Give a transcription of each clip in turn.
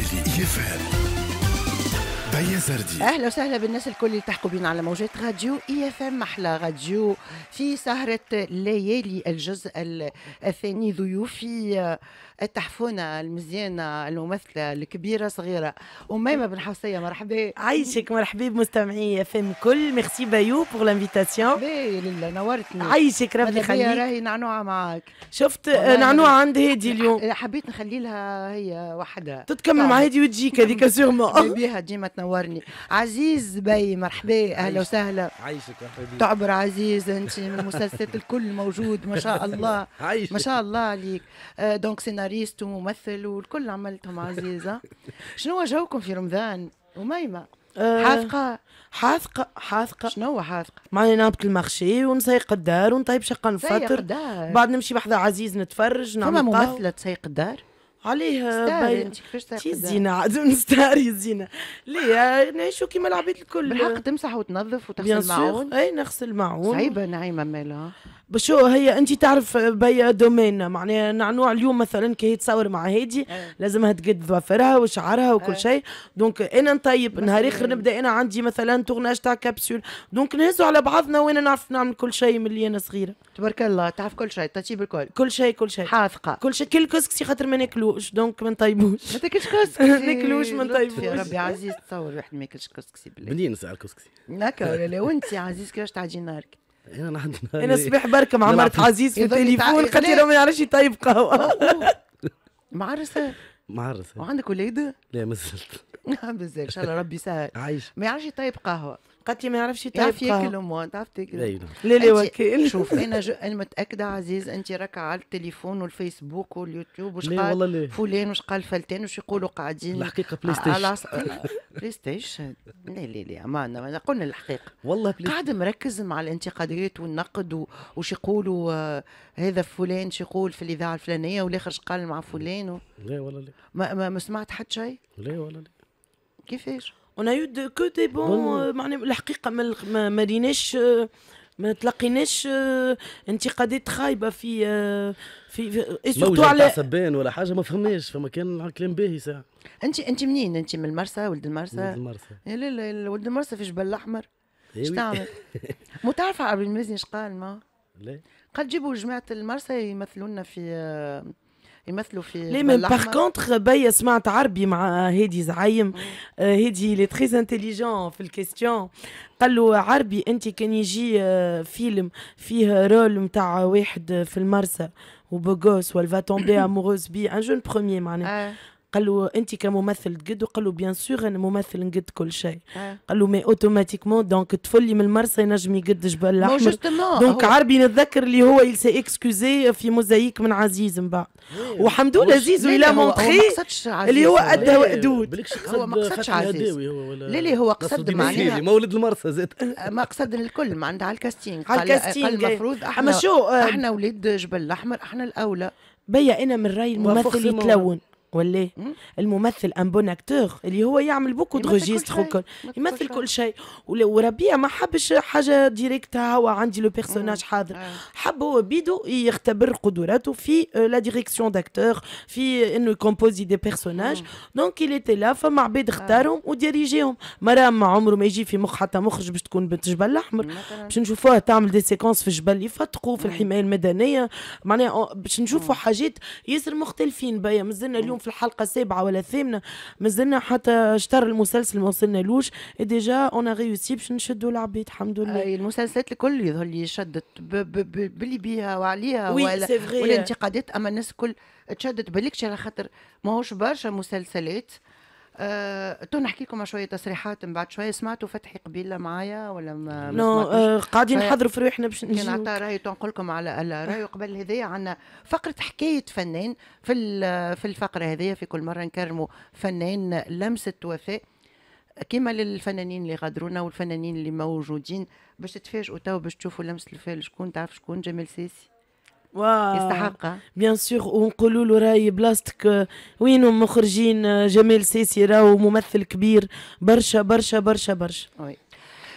Deli IFM. فيا سردي اهلا وسهلا بالناس الكل اللي تحكوا بينا على موجات راديو اي اف ام احلى راديو في سهره ليالي الجزء الثاني ضيوفي آه، التحفونه المزيانه الممثله الكبيره صغيره اميمه بن حوسيه مرحبا عايشك مرحبا بمستمعي اف ام كل ميرسي بايو بوغ لانفيتاسيون باهي لله نورتني عايشك ربي يخليك راهي نعنوعه معاك شفت آه، نعنوعه عند هادي اليوم حبيت نخلي لها هي وحدها تتكمل مع هادي وتجيك هذيك سيغمون بيها ديما تنور منورني عزيز بي مرحبا اهلا وسهلا عايشك يا حبيبي تعبر عزيز انت من المسلسلات الكل موجود ما شاء الله عايشك. ما شاء الله عليك آه، دونك سيناريست وممثل والكل عملتهم عزيزه شنو جوكم في رمضان وميمه آه، حاثقة حاثقة حاثقة شنو حاثقة؟ معناها نهبط المخشي ونسيق الدار ونطيب شقة نفطر بعد نمشي بحذا عزيز نتفرج نعمل فما ممثلة تسيق الدار؟ عليه تي زينه الزينة عاد نستاري الزينة لا نعيشوا كيما العباد الكل بالحق تمسح وتنظف وتغسل معون اي نغسل معون صعيبة نعيمة مالها بشو هي انت تعرف بيا دومين معناها نعنوع اليوم مثلا كي هي تصور مع هادي إيه. لازمها تقد ظوافرها وشعرها وكل إيه. شيء دونك انا نطيب نهار اخر إيه. نبدا انا عندي مثلا تورناج تاع كابسول دونك نهزوا على بعضنا وانا نعرف نعمل كل شيء من اللي انا صغيره تبارك الله تعرف كل شيء تطيب الكل كل شيء كل شيء حاثقه كل شيء كل كسكسي خاطر ما ناكلوش دونك ما نطيبوش ما تاكلش كسكسي ما ناكلوش ما نطيبوش يا ربي عزيز تصور واحد ما ياكلش كسكسي بالله منين نسال كسكسي ناكل ولا وانت عزيز كيفاش تعجي نهارك انا نحن انا الصباح بركه مع مرت عزيز في التليفون قالت ما يعرفش يطيب قهوه معرسه معرسه وعندك ولاده؟ لا ما زلت بالزاف ان شاء الله ربي يسهل عايش ما يعرفش يطيب قهوه قالت لي ما يعرفش يتعرف ياكل هو تعرف تاكل لا لا وكيل شوف انا جو... انا متاكده عزيز انت راك على التليفون والفيسبوك واليوتيوب وش قال فلان وش قال فلتان وش يقولوا قاعدين الحقيقه بلاي ستيشن بلاي ستيشن لا لا لا ما قلنا الحقيقه والله بلاي قاعد مركز مع الانتقادات والنقد وش يقولوا آه، هذا فلان شو يقول في الاذاعه الفلانيه والاخر قال مع فلان و... لا والله لا ما, ما سمعت حد شيء لا والله لا كيفاش اون ايو كو دي بون معناها الحقيقه ما ماريناش ما تلقيناش انتقادات خايبه في في سورتو على سبان ولا حاجه ما فهمناش فما كان كلام باهي ساعه انت انت منين انت من المرسى ولد المرسى ولد المرسى إيه، لا لا ولد المرسى في جبل الاحمر إيه، ايش تعمل مو تعرف عبد المزني اش قال ما لا قال جيبوا جماعه المرسى يمثلونا في آه، يمثلوا في لا من باغ كونتخ بيا سمعت عربي مع هادي زعيم هادي لي تري انتيليجون في الكيستيون قال له عربي انت كان يجي آه، فيلم فيه رول نتاع واحد في المرسى وبوغوس والفا تومبي اموروز بي ان جون بروميي معناها قال له انت كممثل تقد قال له بيان سور انا ممثل نقد كل شيء آه. قال له مي اوتوماتيكمون دونك تفلي من المرسى ينجم يقد جبل الاحمر دونك عربي نتذكر اللي هو سي اكسكوزي في موزايك من عزيز من بعد إيه. وحمد لله عزيز ولا مونتري اللي هو ادى وقدود هو ما قصدش عزيز لا لا هو قصد معناها مولد المرسى زاد آه، ما قصد الكل ما على الكاستينغ على الكاستينغ المفروض احنا شو آه، احنا ولاد جبل الاحمر احنا الاولى بيا انا من راي الممثل يتلون ولا الممثل ان بون اكتور اللي هو يعمل بوكو دو ريجيستر وكل يمثل كل شيء وربيع ما حبش حاجه ديريكت هو عندي لو بيرسوناج حاضر آه. حب هو بيدو يختبر قدراته في لا ديريكسيون داكتور في انه كومبوزي دي بيرسوناج دونك اللي تي لا فما عباد اختارهم وديريجيهم مرام ما عمره ما يجي في مخ حتى مخرج باش تكون بنت جبل الاحمر باش نشوفوها تعمل دي سيكونس في جبل يفتقوا في الحمايه المدنيه معناها باش نشوفوا حاجات ياسر مختلفين بيا مازلنا اليوم في الحلقه السابعه ولا الثامنه مازلنا حتى شطر المسلسل ما وصلنالوش ديجا اون ريوسي باش نشدوا العبيد الحمد لله اي المسلسلات الكل يظهر لي شدت باللي بيها وعليها وي ولا والانتقادات اما الناس الكل تشدت بالكش على خاطر ماهوش برشا مسلسلات آه، تو نحكي لكم شويه تصريحات من بعد شويه سمعتوا فتحي قبيله معايا ولا ما نو آه، قاعدين نحضروا في روحنا باش نجي نعطي راي تنقول لكم على راي قبل هذايا عندنا فقره حكايه فنان في في الفقره هذايا في كل مره نكرموا فنان لمسه وفاء كما للفنانين اللي غادرونا والفنانين اللي موجودين باش تتفاجئوا تو باش تشوفوا لمسه الفال شكون تعرف شكون جمال سيسي واو. يستحقها بيان سور ونقولوا له راي بلاصتك وين مخرجين آه، جمال سيسي راهو ممثل كبير برشا برشا برشا برشا وي.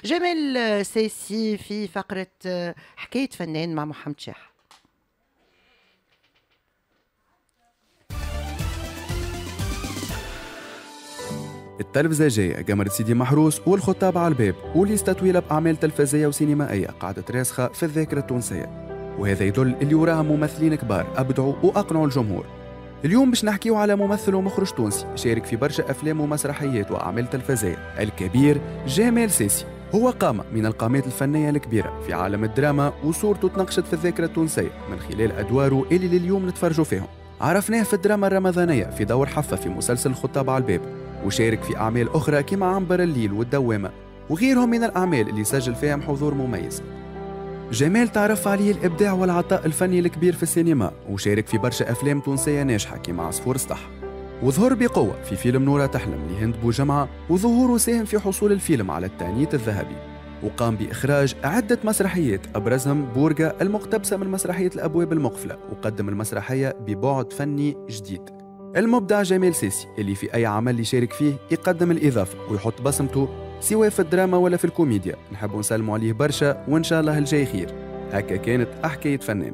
جمال آه، سيسي في فقرة آه، حكاية فنان مع محمد شاح التلفزة جاية جمرة سيدي محروس والخطاب على الباب واللي طويلة بأعمال تلفزية وسينمائية قعدت راسخة في الذاكرة التونسية وهذا يدل اللي وراها ممثلين كبار أبدعوا وأقنعوا الجمهور اليوم باش نحكيو على ممثل ومخرج تونسي شارك في برشا أفلام ومسرحيات وأعمال تلفزية الكبير جمال سيسي هو قام من القامات الفنية الكبيرة في عالم الدراما وصورته تنقشت في الذاكرة التونسية من خلال أدواره اللي لليوم نتفرجوا فيهم عرفناه في الدراما الرمضانية في دور حفة في مسلسل الخطاب على الباب وشارك في أعمال أخرى كما عنبر الليل والدوامة وغيرهم من الأعمال اللي سجل فيهم حضور مميز جمال تعرف عليه الإبداع والعطاء الفني الكبير في السينما وشارك في برشا أفلام تونسية ناجحة كيما عصفور سطح وظهر بقوة في فيلم نورة تحلم لهند بو جمعة وظهوره ساهم في حصول الفيلم على التانيت الذهبي وقام بإخراج عدة مسرحيات أبرزهم بورغا المقتبسة من مسرحية الأبواب المقفلة وقدم المسرحية ببعد فني جديد المبدع جمال سيسي اللي في أي عمل يشارك فيه يقدم الإضافة ويحط بصمته سواء في الدراما ولا في الكوميديا نحب نسلم عليه برشا وإن شاء الله الجاي خير هكا كانت حكاية فنان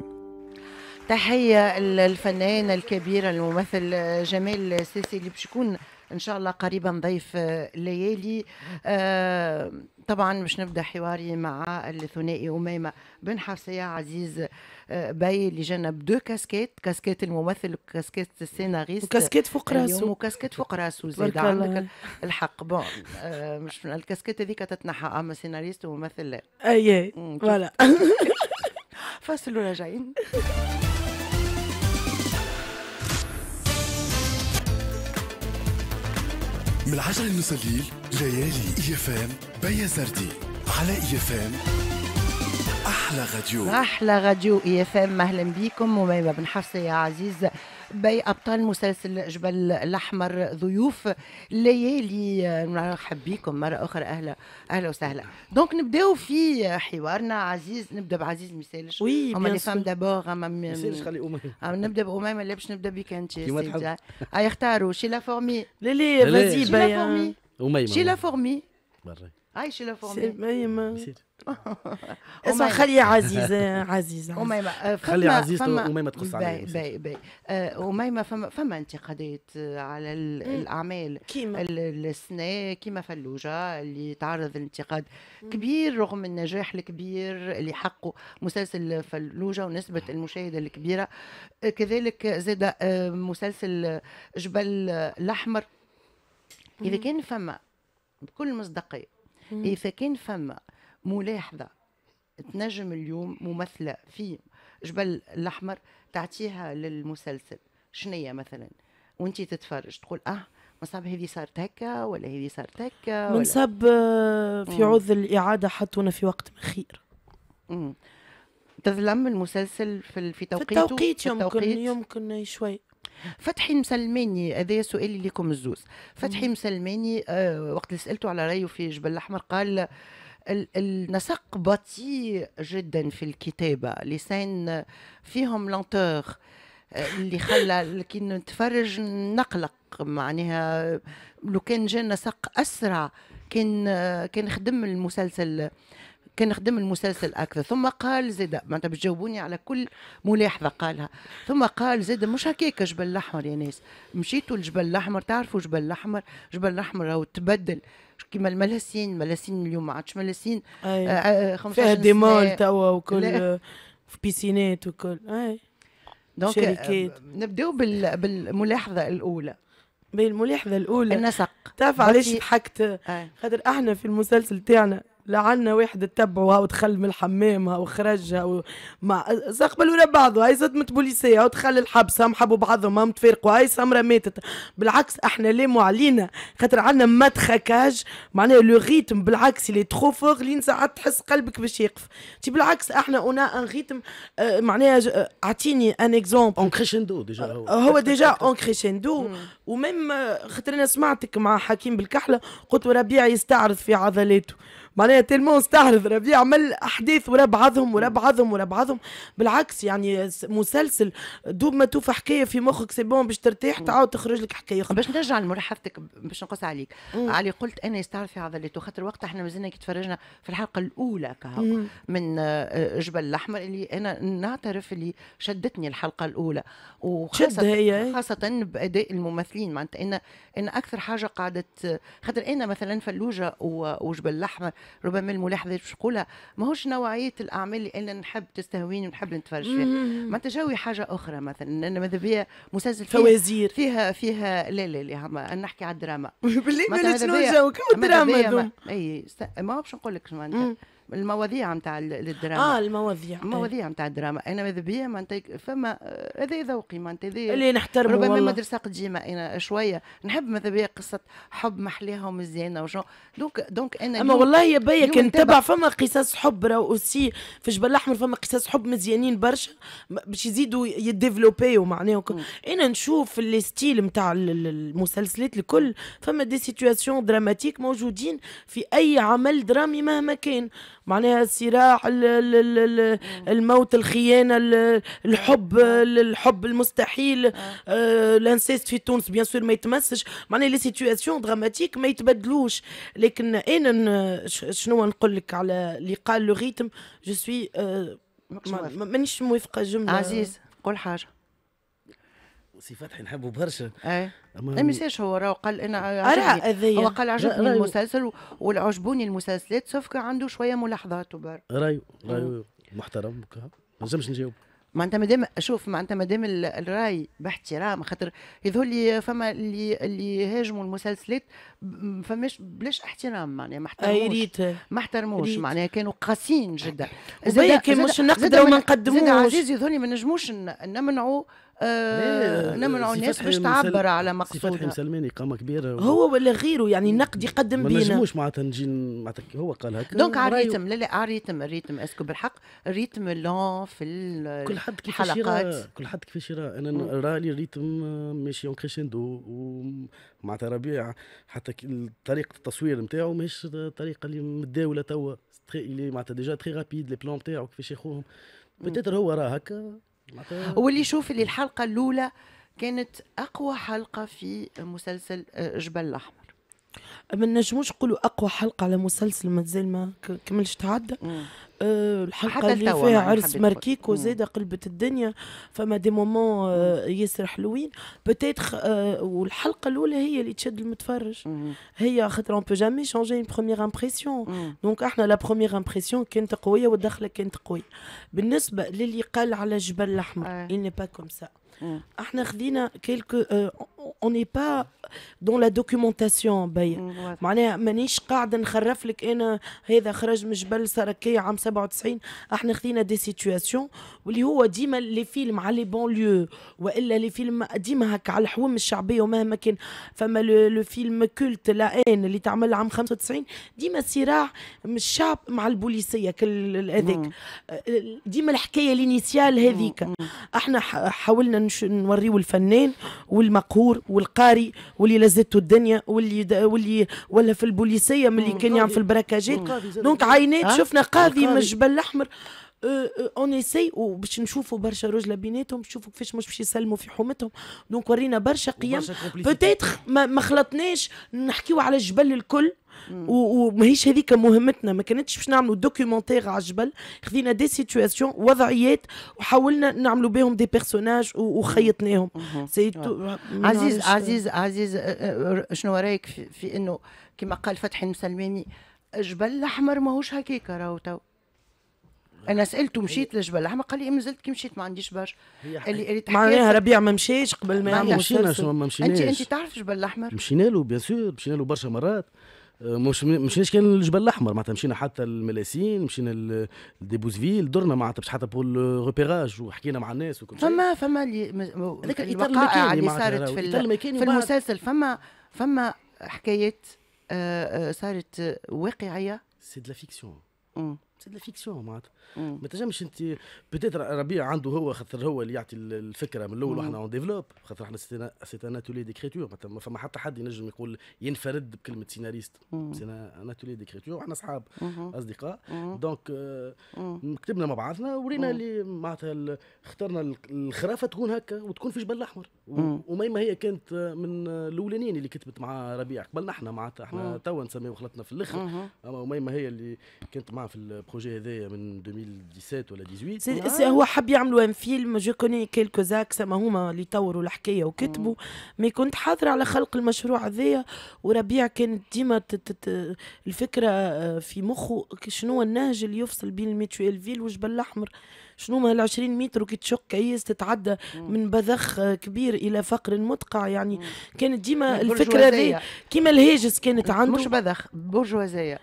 تحية الفنان الكبير الممثل جمال سيسي اللي بشكون ان شاء الله قريبا ضيف آه، ليالي آه، طبعا مش نبدا حواري مع الثنائي اميمه بن حفصيه عزيز آه، باي اللي جنب دو كاسكيت كاسكيت الممثل وكاسكيت السيناريست وكاسكيت فوق راسه وكاسكيت فوق راسه زيد عندك الحق بون مش الكاسكيت هذيك تتنحى اما سيناريست وممثل لا اي فوالا فاصل وراجعين من العجل المسليل ليالي اي اف ام بيا زردي على اي اف ام احلى غديو احلى غديو اي اف ام اهلا بيكم وميمه بن حفصه يا عزيز بي ابطال مسلسل جبل الاحمر ضيوف ليالي نرحب بكم مره اخرى اهلا اهلا وسهلا دونك نبداو في حوارنا عزيز نبدا بعزيز مثالش وي هما لي فام دابور اما مثالش خلي اميمه آه، نبدا باميمه لا باش نبدا بك انت اي اختاروا آه، شي لا فورمي لا لا فازي شي لا فورمي euh، اميمه شي لا فورمي اي شي لا فورمي اسمع خلي عزيزه عزيزه اميمه آه، خلي عزيزته اميمه تقص عليها باي باي آه، اميمه فما فما انتقادات آه، على الاعمال كيما السنه كيما فلوجه اللي تعرض لانتقاد كبير رغم النجاح الكبير اللي حقه مسلسل فلوجه ونسبه المشاهده الكبيره كذلك زاد مسلسل جبل الاحمر اذا كان فما بكل مصداقيه اذا كان فما ملاحظه تنجم اليوم ممثله في جبل الاحمر تعطيها للمسلسل شنية مثلا وانت تتفرج تقول اه مصاب هذه صارت هكا ولا هذه صارت هكا منصب آه، في عوض الاعاده حطونا في وقت اخير تظلم المسلسل في في توقيته في التوقيت يمكن التوقيت. يمكن شوي فتحي مسلماني هذا سؤالي لكم الزوز فتحي مسلماني آه وقت اللي سالته على رايه في جبل الاحمر قال النسق بطيء جدا في الكتابه لسان فيهم لانتور آه، اللي خلى كي نتفرج نقلق معناها لو كان جا نسق اسرع كان كان خدم المسلسل كان خدم المسلسل اكثر ثم قال زيد معناتها باش تجاوبوني على كل ملاحظه قالها ثم قال زيد مش هكاك جبل الاحمر يا ناس مشيتوا الجبل الاحمر تعرفوا جبل الاحمر جبل الاحمر راهو تبدل كيما الملاسين ملاسين اليوم ما عادش ملاسين آه، آه، فيها فيها مول توا وكل آه، في بيسينات وكل أي. دونك شركات نبداو بال... بالملاحظه الاولى بالملاحظه الاولى النسق تعرف علاش ضحكت خاطر احنا في المسلسل تاعنا لعنا وحده تبعوها وتخل من الحمامها وخرجها ومع استقبلوا لبعضهم هاي صدمة بوليسية ودخل الحبس هم حبوا بعضهم هم تفارقوا هاي سمرة ماتت بالعكس احنا لاموا علينا خاطر عندنا تخكاج معناها لو ريتم بالعكس اللي تخو فوق لين ساعات تحس قلبك باش يقف تي بالعكس احنا اون ان ريتم معناها آه، اعطيني ان اكزومبل اون كريشندو ديجا هو هو ديجا اون كريشندو وميم خاطر انا سمعتك مع حكيم بالكحله قلت ربيع يستعرض في عضلاته معناها تلمون استعرض ربيع عمل احداث ورا بعضهم ورا بعضهم ورا بعضهم بالعكس يعني مسلسل دوب ما توفى حكايه في مخك سي بون باش ترتاح تعاود تخرج لك حكايه اخرى باش نرجع لملاحظتك باش نقص عليك مم. علي قلت انا في عضلاته خاطر وقتها احنا مازلنا كي تفرجنا في الحلقه الاولى كهو من آه، آه، جبل الاحمر اللي انا نعترف اللي شدتني الحلقه الاولى وخاصه هي. إيه؟ خاصه باداء الممثلين معناتها انا انا اكثر حاجه قعدت خاطر انا مثلا فلوجه وجبل الاحمر ربما الملاحظه باش نقولها ماهوش نوعيه الاعمال اللي انا نحب تستهويني ونحب نتفرج فيها ما تجاوي حاجه اخرى مثلا انا ماذا بيا مسلسل فوازير فيها فيها لا لا لا نحكي على الدراما بالله ما شنو الجو الدراما اي ما باش نقول لك معناتها المواضيع نتاع الدراما اه المواضيع إيه. المواضيع نتاع الدراما انا ماذا بيا معناتها فما آه، هذا ذوقي معناتها هذا اللي نحترمه ربما مدرسه قديمه انا شويه نحب ماذا بيا قصه حب احلاها ومزيانه وشو دونك دونك انا اما والله يا بيا كان تبع فما قصص حب راهو اوسي في جبل الاحمر فما قصص حب مزيانين برشا باش يزيدوا يديفلوبيو معناها انا نشوف اللي ستيل نتاع المسلسلات الكل فما دي سيتياسيون دراماتيك موجودين في اي عمل درامي مهما كان معناها الصراع الموت الخيانه الحب آه. الحب المستحيل لانسيست آه. آه، في تونس بيان سور ما يتمسش معناها لي سيتياسيون دراماتيك ما يتبدلوش لكن انا شنو نقول لك على اللي قال لو ريتم جو سوي مانيش موافقه جمله عزيز قول حاجه سي فتحي نحبه برشا ايه ساش هو راهو قال انا عجبني هو قال عجبني المسلسل والعجبوني المسلسلات سوف عنده شويه ملاحظات وبر رايو رايو محترم ما نجمش نجاوب معناتها مادام شوف معناتها مادام الراي باحترام خاطر يظهر لي فما اللي اللي هاجموا المسلسلات فماش بلاش احترام معناها ما احترموش ما احترموش معناها كانوا قاسيين جدا زاد كان مش نقدروا ما نقدموش عزيز يظهر لي ما نجموش نمنعوا آه نمنعوا نعم، الناس باش تعبر على مقصودها فتحي مسلماني قامه كبيره و... هو ولا غيره يعني نقد يقدم بينا ما نجموش معناتها نجي معناتها هو قال هكا دونك على الريتم لا لا على الريتم الريتم اسكو بالحق الريتم لون في كل حد كيفاش يرى كل حد كيفاش يرى انا رالي الريتم ماشي اون كريشندو ومعناتها ربيع حتى طريقه التصوير نتاعو ماهيش الطريقه اللي متداوله توا معناتها ديجا تري رابيد لي بلان نتاعو كيفاش يخوهم بتاتر هو راه هكا واللي يشوف اللي الحلقه الاولى كانت اقوى حلقه في مسلسل آه، جبل الاحمر ما نجموش نقولوا اقوى حلقه على مسلسل مازال ما كملش تعدى أه الحلقه اللي فيها عرس ماركيكو زاده قلبت الدنيا فما دي مومون آه، ياسر حلوين بتيتخ آه والحلقه الاولى هي اللي تشد المتفرج هي خاطر اون بو جامي شونجي اون بروميير امبرسيون دونك احنا لا بروميير امبرسيون كانت قويه والدخله كانت قويه بالنسبه للي قال على جبل الاحمر آه. با كوم سا احنا خذينا كيلكو اوني با دون لا دوكيومونتاسيون باهي معناها مانيش قاعده نخرف لك انا هذا خرج من جبل سركي عام 97 احنا خذينا دي سيتياسيون واللي هو ديما لي فيلم على لي بون ليو والا لي فيلم ديما هكا على الحوم الشعبيه ومهما كان فما لو فيلم كولت لا ان اللي تعمل عام 95 ديما صراع الشعب مع البوليسيه كل هذاك mm. ديما الحكايه الانيسيال هذيك mm, mm. احنا حاولنا نوريو الفنان والمقهور والقاري واللي لزته الدنيا واللي واللي ولا في البوليسيه ملي كان يعمل في البراكاجات دونك عينات شفنا قاضي من الجبل الاحمر اون اسي وباش نشوفوا برشا رجله بيناتهم نشوفوا كيفاش مش باش يسلموا في حومتهم دونك ورينا برشا قيم بوتيتر ما خلطناش نحكيو على الجبل الكل وماهيش هذيك مهمتنا ما كانتش باش نعملوا دوكيومونتير على الجبل خذينا دي سيتواسيون وضعيات وحاولنا نعملوا بهم دي بيرسوناج وخيطناهم عزيز عزيز عزيز شنو رايك في, في انه كما قال فتحي المسلماني الجبل الاحمر ماهوش هكاك راهو تو انا سالته مشيت للجبل الاحمر قال لي مازلت كي مشيت ما عنديش برشا اللي معناها ربيع ما مشاش قبل ما مشينا ما مشيناش انت انت تعرف الجبل الاحمر مشينا له بيان سور مشينا له برشا مرات آه، مش مشيناش كان الجبل الاحمر معناتها مشينا حتى الملاسين مشينا لديبوزفيل درنا معناتها مش حتى بول ريبيراج وحكينا مع الناس وكل شيء فما فما هذاك الاطار اللي صارت في, في المسلسل فما فما حكايات آه، آه، صارت واقعيه سي دو لا فيكسيون سي فيكسيون معناتها ما تنجمش انت بتيت ربيع عنده هو خاطر هو اللي يعطي الفكره من الاول واحنا اون ديفلوب خاطر احنا سيت ان اتولي ديكريتور ما فما حتى حد ينجم يقول ينفرد بكلمه سيناريست سي ان اتولي ديكريتور واحنا اصحاب اصدقاء دونك آه، كتبنا مع بعضنا ورينا اللي معناتها اخترنا الخرافه تكون هكا وتكون في جبل الاحمر وميما هي كانت آه، من الاولانيين اللي كتبت مع ربيع قبلنا احنا معناتها احنا توا نسميو خلطنا في الاخر اما وميما هي اللي كانت معاه في البروجي هذايا من 2017 ولا 18 هو حب يعملوا ان فيلم جو كوني كيلكو زاكس ما هما اللي طوروا الحكايه وكتبوا مي كنت حاضره على خلق المشروع هذايا وربيع كانت ديما الفكره آه، في مخه شنو النهج اللي يفصل بين الميتشويل فيل وجبل الاحمر شنو ما ال 20 متر وكي تشق كيس تتعدى من بذخ آه، كبير الى فقر مدقع يعني كانت ديما الفكره هذه كيما الهاجس كانت عنده مش بذخ برجوازيه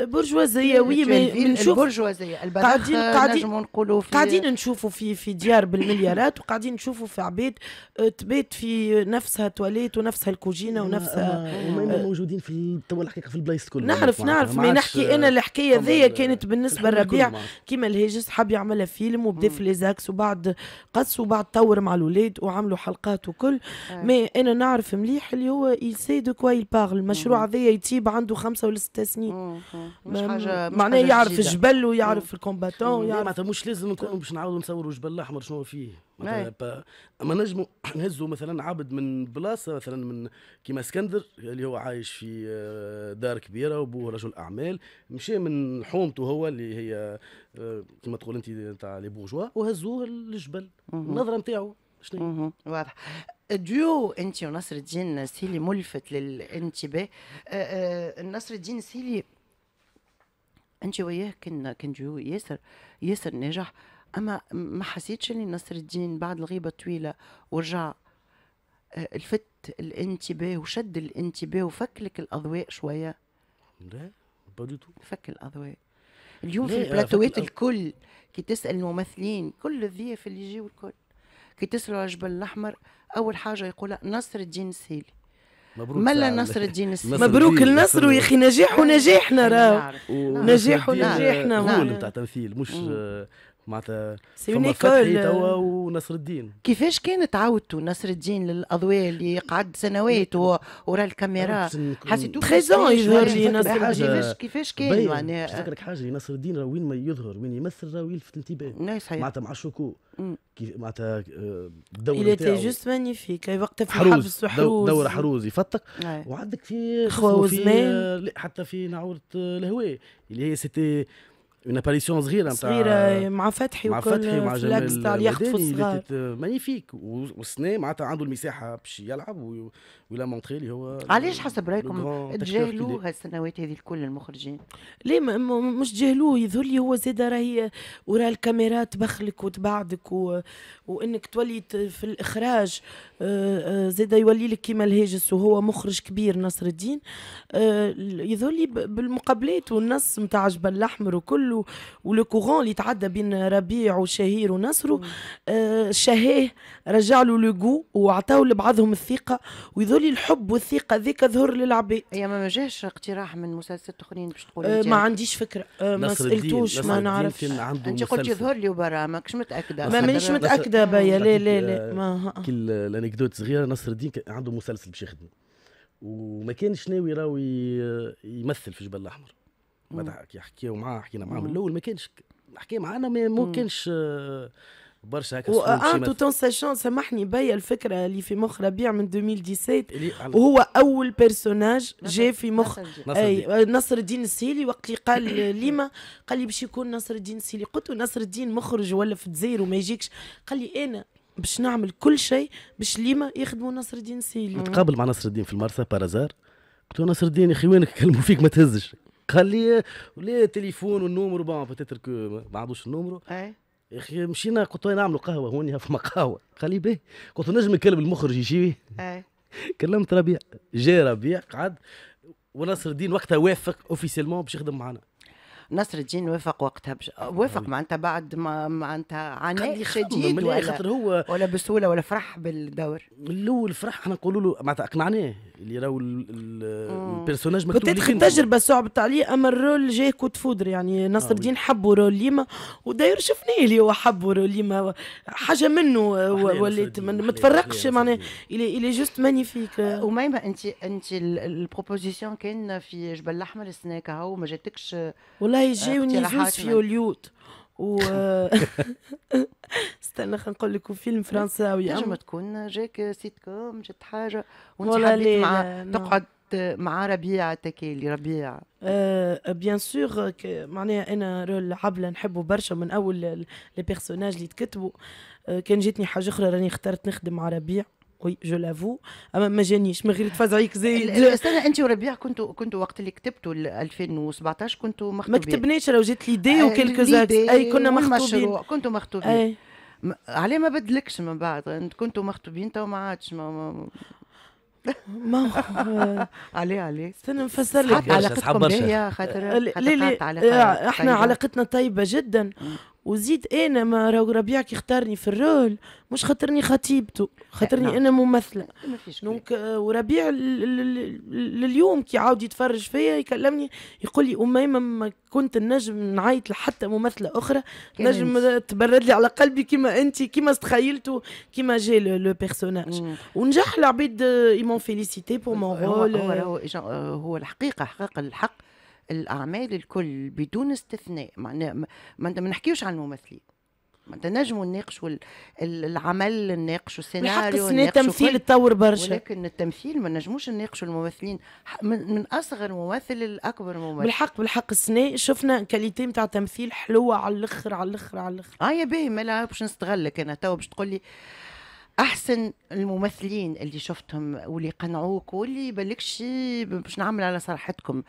برجوازيه وي نشوف البرجوازيه قاعدين قاعدين نقولوا قاعدين نشوفوا في في ديار بالمليارات وقاعدين نشوفوا في عباد آه، تبات في نفسها تواليت ونفسها الكوجينه ونفسها هما آه، موجودين في الحقيقه في البلايص كلها نعرف يعني نعرف ما نحكي انا الحكايه ذيا كانت بالنسبه لربيع كيما الهاجس حب يعملها فيلم وبدا في ليزاكس وبعد قص وبعد طور مع الاولاد وعملوا حلقات وكل آه. مي انا نعرف مليح اللي هو يسي دو كوا يل بارل المشروع هذايا يتيب عنده خمسه ولا سته سنين مش حاجه معناه يعرف جديدة. الجبل ويعرف الكومباتون ويعرف معناتها مش لازم نكونوا باش نعاودوا نصوروا جبل الاحمر شنو فيه معناتها نعم. اما نجموا نهزوا مثلا عبد من بلاصه مثلا من كيما اسكندر اللي هو عايش في آه، دار كبيره وبوه رجل اعمال مشى من حومته هو اللي هي آه، كيما تقول انت تاع لي بورجوا وهزوه للجبل النظره نتاعو شنو واضح ديو انت ونصر الدين سيلي ملفت للانتباه آه، نصر الدين سيلي انت وياه كنا كان ياسر ياسر ناجح اما ما حسيتش اللي نصر الدين بعد الغيبه الطويله ورجع آه، الفت الانتباه وشد الانتباه وفك لك الاضواء شويه لا با دو تو فك الاضواء اليوم في البلاتوات الكل كي تسال الممثلين كل الضياف اللي يجيو الكل كي تسالوا على الجبل الاحمر اول حاجه يقولها نصر الدين السيلي مبروك ملا نصر الدين السيسي مبروك النصر ويا اخي نجاح ونجاحنا راه نجاح ونجاحنا نعم نعم نعم مش معناتها سي اون توا ونصر الدين كيفاش كانت عودته نصر الدين للاضواء اللي قعد سنوات ورا الكاميرا حسيتو تريزون يظهر لي نصر الدين كيفاش كيفاش كان معناها نذكرك حاجه نصر الدين راه وين ما يظهر وين يمثل راه يلفت انتباه معناتها مع شوكو معناتها آه، الدور نتاعو تي جوست مانيفيك وقتها في حروز وحروز دور حروز يفتق وعندك في خوا آه، حتى في نعورة آه، الهواء اللي هي سيتي اون اباريسيون صغيره نتاع صغيره مع فتحي مع فتحي مع جمال تاع اليخت في الصغار مانيفيك وسنا معناتها عنده المساحه باش يلعب ولا مونتري اللي هو علاش حسب رايكم تجاهلوه السنوات هذه الكل المخرجين ليه مش تجاهلوه يظهر لي هو زاد راهي وراء الكاميرات تبخلك وتبعدك و... وانك تولي في الاخراج آه، آه، زاد يولي لك كيما الهاجس وهو مخرج كبير نصر الدين آه، يظهر لي بالمقابلات والنص نتاع جبل الاحمر وكل الكل ولو اللي تعدى بين ربيع وشهير ونصر آه، شهيه شهاه رجع له لو وعطاو لبعضهم الثقه ويظل الحب والثقه ذيك ظهر للعباد يا ما جاش اقتراح من مسلسلات اخرين باش تقول آه، ما عنديش فكره آه، ما سالتوش ما نعرفش انت قلت يظهر لي برا ماكش متاكده ما مانيش متاكده بيا لا لا لا كي الانكدوت صغيره نصر الدين عنده مسلسل باش يخدمه وما كانش ناوي راوي يمثل في جبل الاحمر كي حكيو معاه حكينا معاه من الاول ما كانش حكي معانا ما كانش آه، برشا هكا وان تو تون ساشون سامحني بيا الفكره اللي في مخ ربيع من 2017 وهو اول بيرسوناج جا في مخ نصر, أي آه، نصر الدين السيلي وقت اللي قال ليما قال لي باش يكون نصر الدين السيلي قلت له نصر الدين مخرج ولا في الجزائر وما يجيكش قال لي انا باش نعمل كل شيء باش ليما يخدموا نصر الدين السيلي نتقابل مع نصر الدين في المرسى بارازار قلت له نصر الدين يا اخي وينك كلموا فيك ما تهزش قال لي ولا تليفون والنومر بون بتيتر كو ما عندوش النومرو إيه. يا اخي مشينا قلت له نعملوا قهوه هوني فما قهوه قال لي باهي قلت نجم نكلم المخرج يجي إيه. كلمت ربيع جا ربيع قعد ونصر الدين وقتها وافق اوفيسيلمون باش يخدم معنا نصر الدين وافق وقتها بش... وافق معناتها بعد ما معناتها عناء شديد ولا خاطر هو ولا بسهوله ولا فرح بالدور الاول فرح احنا نقولوا له معناتها اقنعناه اللي راهو البيرسوناج مكتوب كنت التجربه صعبت عليه اما الرول جاه كوت فودر يعني نصر آه، الدين حبوا رول ليما وداير شفناه اللي هو حبوا رول ليما حاجه منه وليت ما تفرقش معناها الي الي جوست مانيفيك أه، وميمه انت انت البروبوزيسيون كان في جبل الاحمر السنه هاو ما جاتكش والله آه، يجيو نيزوز في هوليود و استنى خلينا نقول لك فيلم فرنساوي تنجم تكون جاك سيت كوم جات حاجه وانت حبيت مع تقعد مع ربيع تكيلي ربيع أه بيان سور معناها انا رول عبله نحبه برشا من اول لي بيرسوناج اللي تكتبوا آه، كان جاتني حاجه اخرى راني اخترت نخدم مع ربيع وي جو لافو اما ما جانيش من غير تفزعيك زايد استنى انت وربيع كنتوا كنتوا وقت اللي كتبتوا 2017 كنتوا مخطوبين ما كتبناش راه جات ليدي آه، وكلكو اي كنا مخطوبين كنتوا مخطوبين عليه ما بدلكش من بعد كنتوا مخطوبين تو ما عادش ما ما عليه عليه استنى نفسر لك علاقتكم خاطر احنا علاقتنا طيبه جدا وزيد انا ما راهو كي اختارني في الرول مش خاطرني خطيبته خاطرني نعم. انا ممثله دونك آه، وربيع لليوم كي عاود يتفرج فيا يكلمني يقول لي امي ما كنت النجم نعيط لحتى ممثله اخرى نجم تبرد لي على قلبي كيما انت كيما تخيلته كيما جي لو بيرسوناج ونجح العبيد يمون آه، فيليسيتي بور مون رول هو, هو, آه، هو الحقيقه حقيقه الحق الاعمال الكل بدون استثناء ما نحكيوش عن الممثلين معناتها نجموا نناقشوا العمل نناقشوا السيناريو بالحق التمثيل تطور برشا ولكن التمثيل ما نجموش نناقشوا الممثلين من, اصغر ممثل لاكبر ممثل بالحق بالحق السنة شفنا كاليتي نتاع تمثيل حلوه على الاخر على الاخر على الاخر اه يا باهي لا باش نستغلك انا توا باش تقول لي احسن الممثلين اللي شفتهم واللي قنعوك واللي بالكش باش نعمل على صراحتكم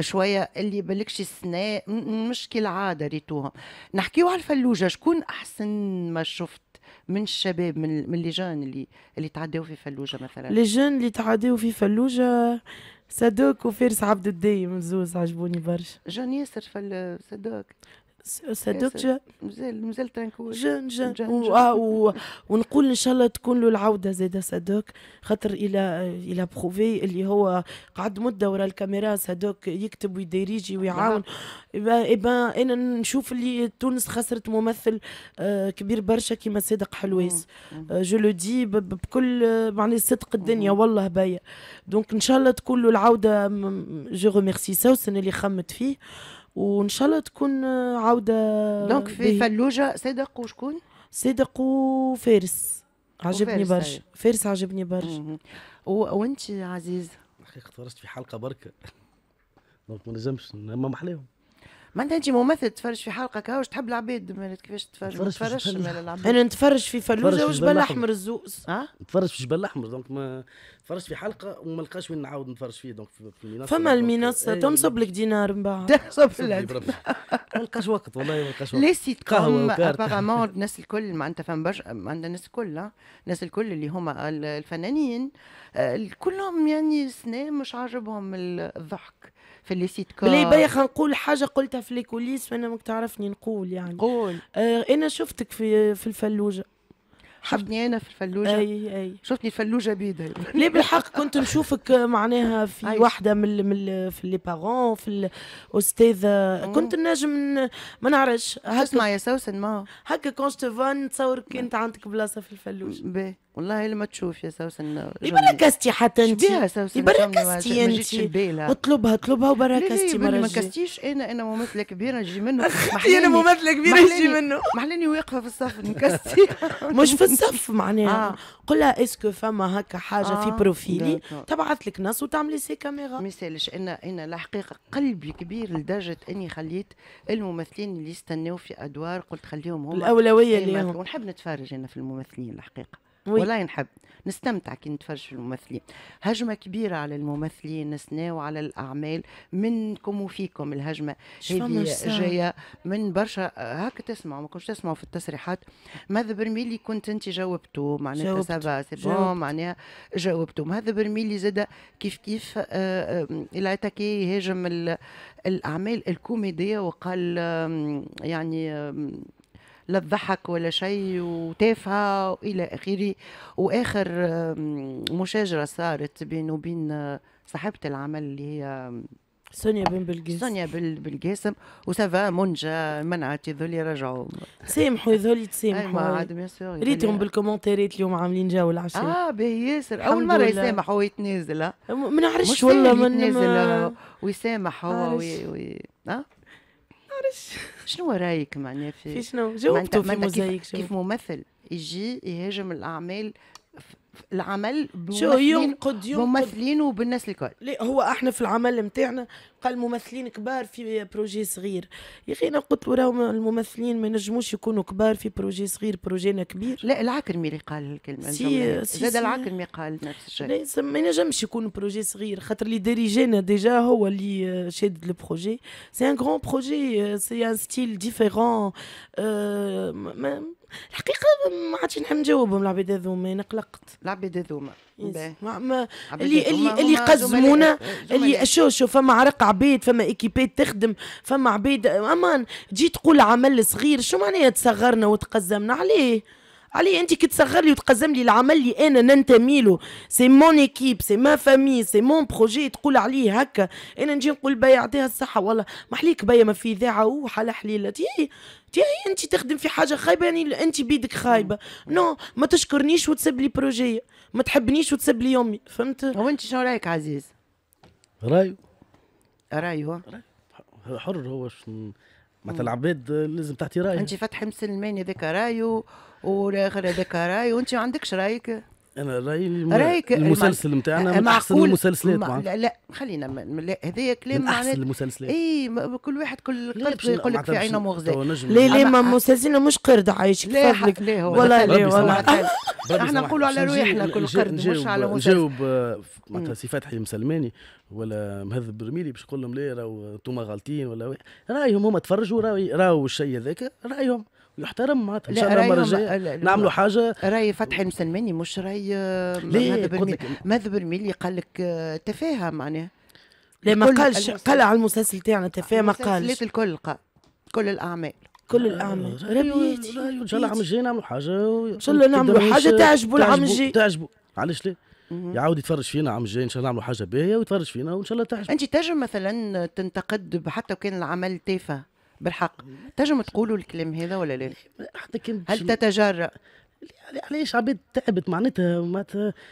شويه اللي بالكش سناء مش كالعاده ريتوهم نحكيو على الفلوجه شكون احسن ما شفت من الشباب من من لي جون اللي اللي تعداو في فلوجه مثلا لي جون اللي تعداو في فلوجه صدوك وفارس عبد الدايم زوز عجبوني برشا جون ياسر فل صدوك صدق مازال مازال ترانكول جن. جون آه، ونقول ان شاء الله تكون له العوده زاد صدوك خاطر الى الى بروفي اللي هو قعد مده ورا الكاميرا صدوك يكتب ويديريجي ويعاون ايبا انا نشوف اللي تونس خسرت ممثل آه، كبير برشا كيما صادق حلويس جو لو دي بكل معني صدق الدنيا والله باية دونك ان شاء الله تكون له العوده جو ريميرسي سوسن اللي خمت فيه وان شاء الله تكون عوده دونك في فلوجه صدق وشكون صدق وفارس عجبني برشا طيب. فارس عجبني برشا وانت عزيز اخي تفرجت في حلقه بركه دونك ما نجمش نمم احلاهم معناتها انت ممثل تتفرج في حلقه كا واش تحب العباد مالت كيفاش تتفرج ما تتفرجش مال العباد انا نتفرج في فلوجه وجبل الاحمر الزوز ها نتفرج في جبل الاحمر دونك ما نتفرج في حلقه وما لقاش وين نعاود نتفرج فيه دونك في المنصه فما المنصه إيه. تنصب لك دينار من بعد تنصب ما لقاش وقت والله ما لقاش وقت لي سيت كوم ابارامون الناس الكل معناتها فما برشا معناتها الناس الكل الناس الكل اللي هما الفنانين آه، كلهم يعني سنين مش عاجبهم الضحك في سيت كو بلي باهي نقول حاجه قلتها في ليكوليس وانا ما تعرفني نقول يعني قول آه انا شفتك في في الفلوجه حبني انا في الفلوجه اي اي شفتني الفلوجه بيدها ليه بالحق كنت نشوفك معناها في أي. واحده من من في لي بارون في الاستاذه كنت نجم ما نعرفش اسمع يا سوسن ما هكا كون فان نتصور كنت عندك بلاصه في الفلوجه باهي والله لما تشوف يا سوسن يبركستي حتى انت بها سوسن بركستي انت اطلبها اطلبها وبركستي مرة ما كستيش انا انا ممثله كبيره نجي منه انا ممثله كبيره نجي منه محلاني واقفه في الصف نكستي مش في صف معناها آه. قل لها اسكو فما هكا حاجه آه. في بروفيلي تبعث لك نص وتعملي سي كاميرا ما يسالش انا انا الحقيقه قلبي كبير لدرجه اني خليت الممثلين اللي يستناو في ادوار قلت خليهم هم الاولويه ليهم ونحب نتفرج انا في الممثلين الحقيقه وي. والله نحب نستمتع كي نتفرج في الممثلين هجمه كبيره على الممثلين نسنا وعلى الاعمال منكم وفيكم الهجمه هذه جايه من برشا هاك تسمعوا ما كنتش تسمعوا في التصريحات ماذا برميلي كنت انت جاوبتو معناتها سافا سي بون معناها جاوبتو ماذا برميلي زاد كيف كيف آه، آه، الى اتاكي يهاجم الاعمال الكوميديه وقال يعني لا تضحك ولا شيء وتافهه والى اخره واخر مشاجره صارت بينه وبين آه، صاحبه العمل اللي هي سونيا بن بلقاسم سونيا بن بلقاسم وسافا منجا منعت يذول يرجعوا سامحوا يذول يتسامحوا عاد بيان سور ريتهم بالكومنتيرات اليوم عاملين جو العشاء اه باهي ياسر اول مره يسامح هو يتنازل ما نعرفش والله من يتنازل ويسامح هو وي وي اه نعرفش شنو رايك معناها في في شنو جاوبته في موزايك كيف ممثل يجي يهاجم الاعمال العمل بممثلين ممثلين وبالناس الكل لا هو احنا في العمل نتاعنا قال ممثلين كبار في بروجي صغير يا اخي انا قلت له راهو الممثلين ما نجموش يكونوا كبار في بروجي صغير بروجينا كبير لا العكرمي اللي قال الكلمه سي زاد العكرمي قال نفس الشيء ما نجمش يكون بروجي صغير خاطر اللي ديريجينا ديجا هو اللي آه، شاد البروجي سي ان كرون بروجي سي ان ستيل ديفيرون الحقيقه ما عادش نحب نجاوبهم العباد هذوما انا قلقت العباد هذوما اللي اللي اللي قزمونا اللي شو شو فما عرق عبيد فما ايكيبات تخدم فما عبيد امان تجي تقول عمل صغير شو معناها تصغرنا وتقزمنا عليه علي انت كي تصغر لي وتقزم لي العمل اللي انا ننتمي له سي مون ايكيب سي ما فامي سي مون بروجي تقول عليه هكا انا نجي نقول بيا يعطيها الصحه والله ما حليك بيا ما في اذاعه وحلا حليله تيهي انت تخدم في حاجه خايبه يعني انت بيدك خايبه نو ما تشكرنيش وتسب لي بروجي ما تحبنيش وتسب لي يومي فهمت هو انت شنو رايك عزيز رايو رايو حر هو شن... مثلا العباد لازم تعطي راي انت فتحي مسلمان هذاك رايو والاخر هذاك راي وانت ما عندكش رايك انا رايي رايك المسلسل نتاعنا من احسن المسلسلات مع... لا, لا خلينا م... لا هذايا كلام من احسن المسلسلات اي كل واحد كل قرد يقول لك في عينه مغزى لا لا ما مسلسلنا مش قرد عايش لا فضلك لا هو والله لا والله احنا نقولوا على روايحنا كل قرد مش على مسلسل نجاوب معناتها سي فتحي مسلماني ولا مهذب برميلي باش نقول لهم لا راهو انتم غالطين ولا رايهم هما تفرجوا راهو راهو الشيء هذاك رايهم يحترم معناتها ان شاء الله المره الجايه نعملوا حاجه راي فتحي المسلماني مش راي آه، مهذب برميلي مذهب قال لك آه، تفاهه معناها لا ما قالش قال على المسلسل تاعنا تفاهه ما قالش الكل قال كل الاعمال كل الاعمال آه، ربيتي ان شاء الله العام الجاي نعملوا حاجه ان شاء الله نعملوا حاجه تعجبوا العام الجاي تعجبوا علاش ليه يعاود يتفرج فينا عام الجاي ان شاء الله نعملوا حاجه باهيه ويتفرج فينا وان شاء الله تعجب انت تجم مثلا تنتقد حتى وكان العمل تافه بالحق تجم تقولوا الكلام هذا ولا لا؟ حتى هل تتجرأ؟ يعني علاش عباد تعبت معناتها ما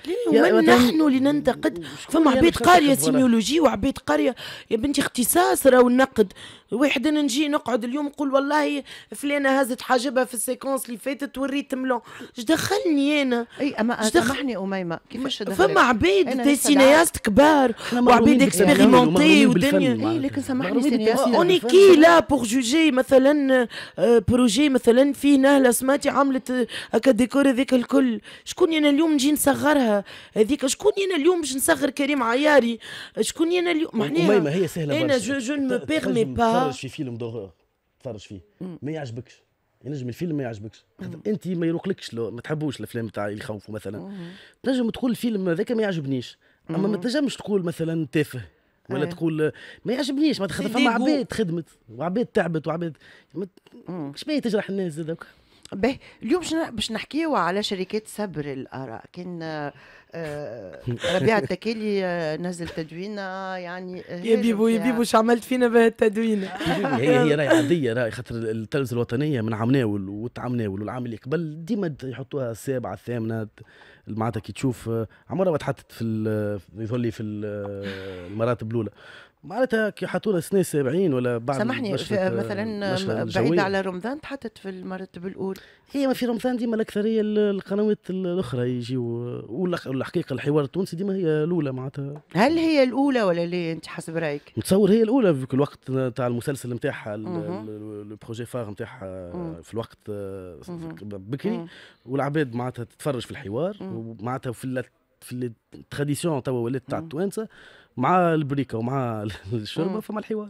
ليه ومن نحن لننتقد فما عباد قاريه سيميولوجي وعباد قاريه يا بنتي اختصاص راهو النقد واحد انا نجي نقعد اليوم نقول والله فلانه هزت حاجبها في السيكونس اللي فاتت وريت ملون اش دخلني انا اي اما سامحني اميمه كيفاش فما عباد سينياست كبار وعباد اكسبيريمونتي ودنيا اي لكن سامحني سينياست اوني كي لا بور جوجي مثلا بروجي آه، مثلا فيه نهله سماتي عملت هكا آه، ديكور الدور هذاك الكل شكون انا اليوم نجي نصغرها هذيك شكون انا اليوم باش نصغر كريم عياري شكون انا اليوم معناها ما هي سهله انا جو جو نو بيرمي با تفرج في فيلم دوغور تفرج فيه ما يعجبكش ينجم الفيلم ما يعجبكش انت ما يروقلكش ما تحبوش الافلام تاع اللي يخوفوا مثلا تنجم تقول الفيلم هذاك ما يعجبنيش اما ما تنجمش تقول مثلا تافه ولا آه. تقول ما يعجبنيش ما تخدم فما عباد خدمت وعباد تعبت وعباد شبيه تجرح الناس هذاك به اليوم باش نحكيو على شركات صبر الاراء كان آه، آه، ربيع التكالي آه، نزل تدوينه يعني يا بيبو يا بيبو شو عملت فينا بهالتدوينه هي هي راي عاديه راي خاطر التلفزه الوطنيه من عمناول ناول والعام اللي قبل ديما يحطوها السابعه الثامنه معناتها كي تشوف عمرها ما تحطت في يظهر لي في المراتب الاولى معناتها كي لها سنه 70 ولا بعد سامحني مثلا بعيد على رمضان تحطت في المرتب الاول هي ما في رمضان ديما الاكثريه القنوات الاخرى يجيو والحقيقه الحوار التونسي ديما هي الاولى معناتها هل هي الاولى ولا لا انت حسب رايك؟ نتصور هي الاولى في الوقت تاع المسلسل نتاعها البروجي فار نتاعها في الوقت آه، بكري والعباد معناتها تتفرج في الحوار ومعناتها في في التراديسيون توا ولات تاع التوانسه مع البريكه ومع الشوربه فما الحوار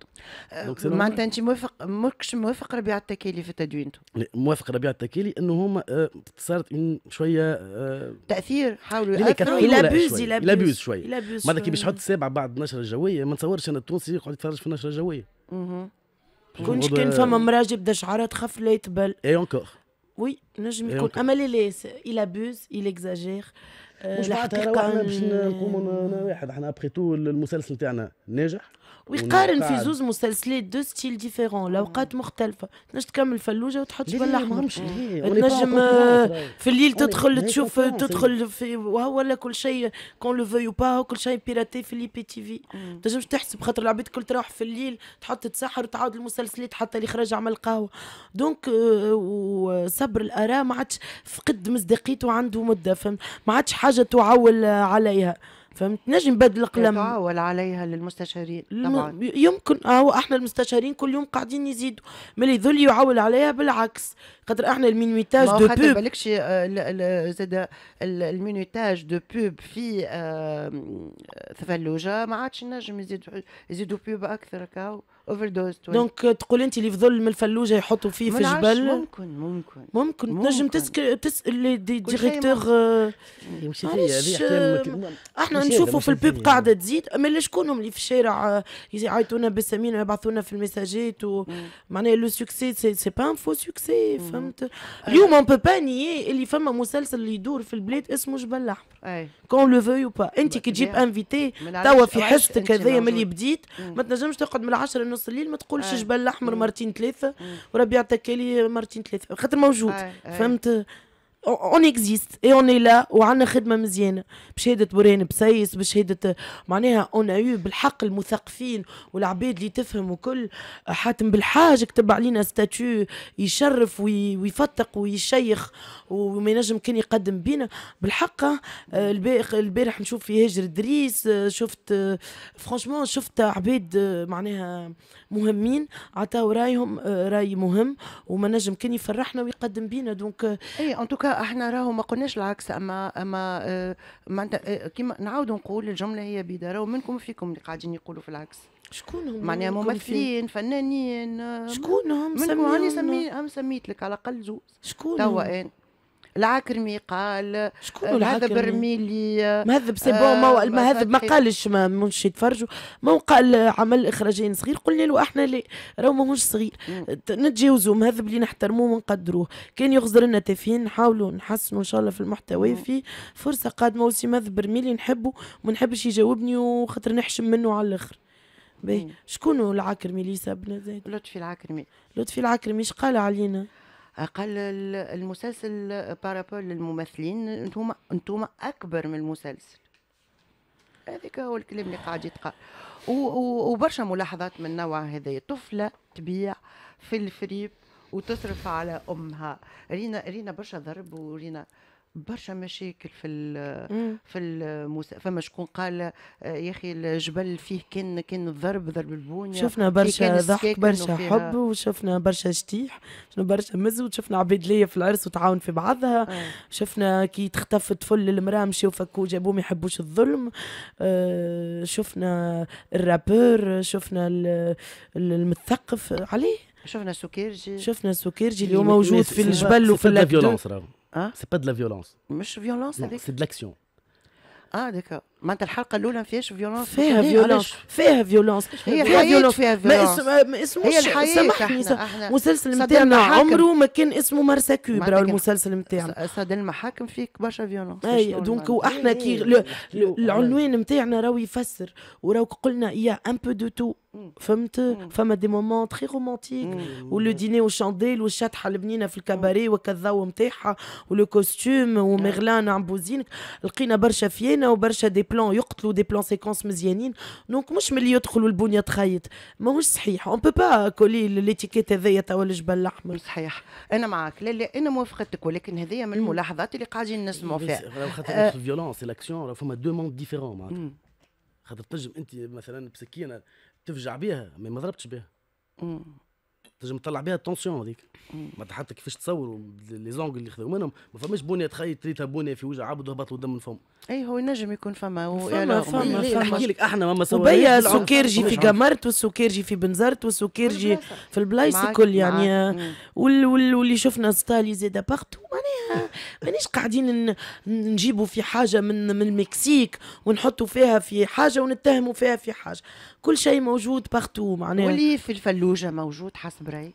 أه، معناتها انت موافق ماكش موافق ربيع التكالي في تدوينته موافق ربيع التكالي انه هما أه، صارت شويه أه، تاثير حاولوا ياثروا يلابوز بوز شويه ماذا معناتها كي باش تحط السابعه بعد النشره الجويه ما نتصورش انا التونسي يقعد يتفرج في النشره الجويه كونش كان فما مراه جبد شعرات خف لا يتبل اي اونكور وي نجم يكون اما لا لا الى بوز الى اكزاجير مش معناتها روحنا باش نقوموا نواحد احنا ابخي تو المسلسل تاعنا ناجح ويقارن في زوز مسلسلات دو ستيل ديفيرون لأوقات مختلفة تنجم تكمل فلوجة وتحط جبل أحمر تنجم في الليل تدخل تشوف تدخل في وهو ولا كل شيء كون لو فيو با كل شيء بيراتي في لي بي تي في تنجمش تحسب خاطر العباد كل تروح في الليل تحط تسحر وتعاود المسلسلات حتى اللي خرج عمل قهوة دونك آه، وصبر الآراء ما عادش فقد مصداقيته عنده مدة فهمت ما عادش حاجة تعول عليها فهمت نجم بدل القلم يتعاول عليها للمستشارين طبعا يمكن آه، هو احنا المستشارين كل يوم قاعدين يزيدوا ملي ذل يعول عليها بالعكس خاطر احنا المينوتاج دو بوب ما بالكش آه، زاد المينوتاج دو بوب في ثفلوجه ما عادش نجم يزيدوا يزيدوا بوب اكثر كاو اوفر دوز دونك تقول انت اللي في ظلم الفلوجه يحطوا فيه في جبل ممكن ممكن ممكن, تنجم تسكر تسال دي ديريكتور آه، نعم. احنا نشوفوا في البيب قاعده تزيد اما شكون هم اللي في الشارع آه، يعيطونا بالسمين ويبعثونا في الميساجات معناها لو سوكسي سي با ان فو سوكسي فهمت آه. اليوم اون بو با نيي اللي فما مسلسل اللي يدور في البلاد اسمه جبل الاحمر كون لو فوي با انت كي تجيب انفيتي توا في حصتك هذايا ملي بديت ما تنجمش تقعد من العشرة نص الليل ما تقولش جبل الاحمر مرتين ثلاثه وربي يعطيك لي مرتين ثلاثه خاطر موجود فهمت اون اكزيست اي اون لا وعندنا خدمه مزيانه بشهاده بوران بسيس بشهاده معناها اون ايو بالحق المثقفين والعباد اللي تفهم وكل حاتم بالحاج كتب علينا ستاتيو يشرف ويفتق ويشيخ وما ينجم كان يقدم بينا بالحق البارح نشوف في هاجر دريس شفت فرانشمون شفت عباد معناها مهمين عطاو رايهم راي مهم وما نجم كان يفرحنا ويقدم بينا دونك اي ان توكا احنا راهو ما قلناش العكس اما اما آه، ما آه، كيما نعاود نقول الجمله هي بيدارة ومنكم فيكم اللي قاعدين يقولوا في العكس شكون هم معناها ممثلين فنانين آه، شكون هم سميت لك على الاقل زوز شكون توا انا العكرمي قال شكون العكرمي؟ مهذب مهذب سي بون آه، ما المهذب ما قالش ما مش يتفرجوا ما قال عمل اخراجين صغير قلنا له احنا اللي راهو ماهوش صغير نتجاوزوا مهذب اللي نحترموه ونقدروه كان يغزر لنا تافهين نحاولوا نحسنوا ان شاء الله في المحتوى في فرصه قادمه وسي مهذب برميلي نحبه وما نحبش يجاوبني وخاطر نحشم منه على الاخر باهي شكون العكرمي ليسا بن زيد لطفي العكرمي لطفي العكرمي ايش قال علينا؟ اقل المسلسل بارابول للممثلين انتم انتم اكبر من المسلسل هذاك هو الكلام اللي قاعد يتقال وبرشا ملاحظات من نوع هذا طفله تبيع في الفريب وتصرف على امها رينا رينا برشا ضرب ورينا برشا مشاكل في في المس... فما شكون قال آه، يا اخي الجبل فيه كان كان الضرب ضرب البونيا شفنا برشا ضحك برشا حب وشفنا برشا شتيح شفنا برشا مز وشفنا ليا في العرس وتعاون في بعضها آه. شفنا كي تختف طفل المراه مشاو فكوا جابوه ما يحبوش الظلم آه شفنا الرابور شفنا المثقف عليه شفنا سوكيرجي شفنا سوكيرجي اللي هو موجود في الجبل وفي الفيولونس Hein? C'est pas de la violence. Mais je violence avec. C'est de l'action. Ah, d'accord. معناتها الحلقه الاولى ما فيهاش فيولونس فيها فيولونس فيها فيولونس هي فيولونس فيها فيولونس ما الحياة سامحني المسلسل نتاعنا عمره ما كان اسمه كوب كوبرا المسلسل نتاعنا صاد المحاكم فيك برشا فيولونس اي دونك واحنا إيه، كي إيه، إيه، العنوان نتاعنا راهو يفسر وراو قلنا يا ان بو دو تو فهمت فما دي مومون تخي رومانتيك ولو ديني وشانديل والشطحه البنينه في الكباري وكذا نتاعها ولو كوستيم ومغلان عم بوزينك لقينا برشا فينا وبرشا دي بلان يقتلوا دي بلان سيكونس مزيانين دونك مش ملي يدخلوا البنيه تخيط ماهوش صحيح اون با كولي ليتيكيت هذايا توا الجبل الاحمر صحيح انا معاك لا لا انا موافقتك ولكن هذه من الملاحظات اللي قاعدين نسمعوا فيها خاطر الفيولونس الاكسيون فما دو موند ديفيرون خاطر تنجم انت مثلا بسكينه تفجع بها ما ضربتش بها تنجم تطلع بها التونسيون هذيك ما حتى كيفاش تصوروا لي زونغ اللي خذوا منهم ما فماش بنيه تخيل تريتها بنيه في وجه عبد وهبط له دم من فم اي هو ينجم يكون فما فما فما إيه، إيه، نحكي لك احنا ما صورنا السكرجي في قمرت والسكرجي في بنزرت والسكرجي في البلايص الكل يعني آه، واللي شفنا ستالي زاده باغتو معناها مانيش قاعدين نجيبوا في حاجه من من المكسيك ونحطوا فيها في حاجه ونتهموا فيها في حاجه كل شيء موجود باغتو معناها واللي في الفلوجه موجود حسب بريك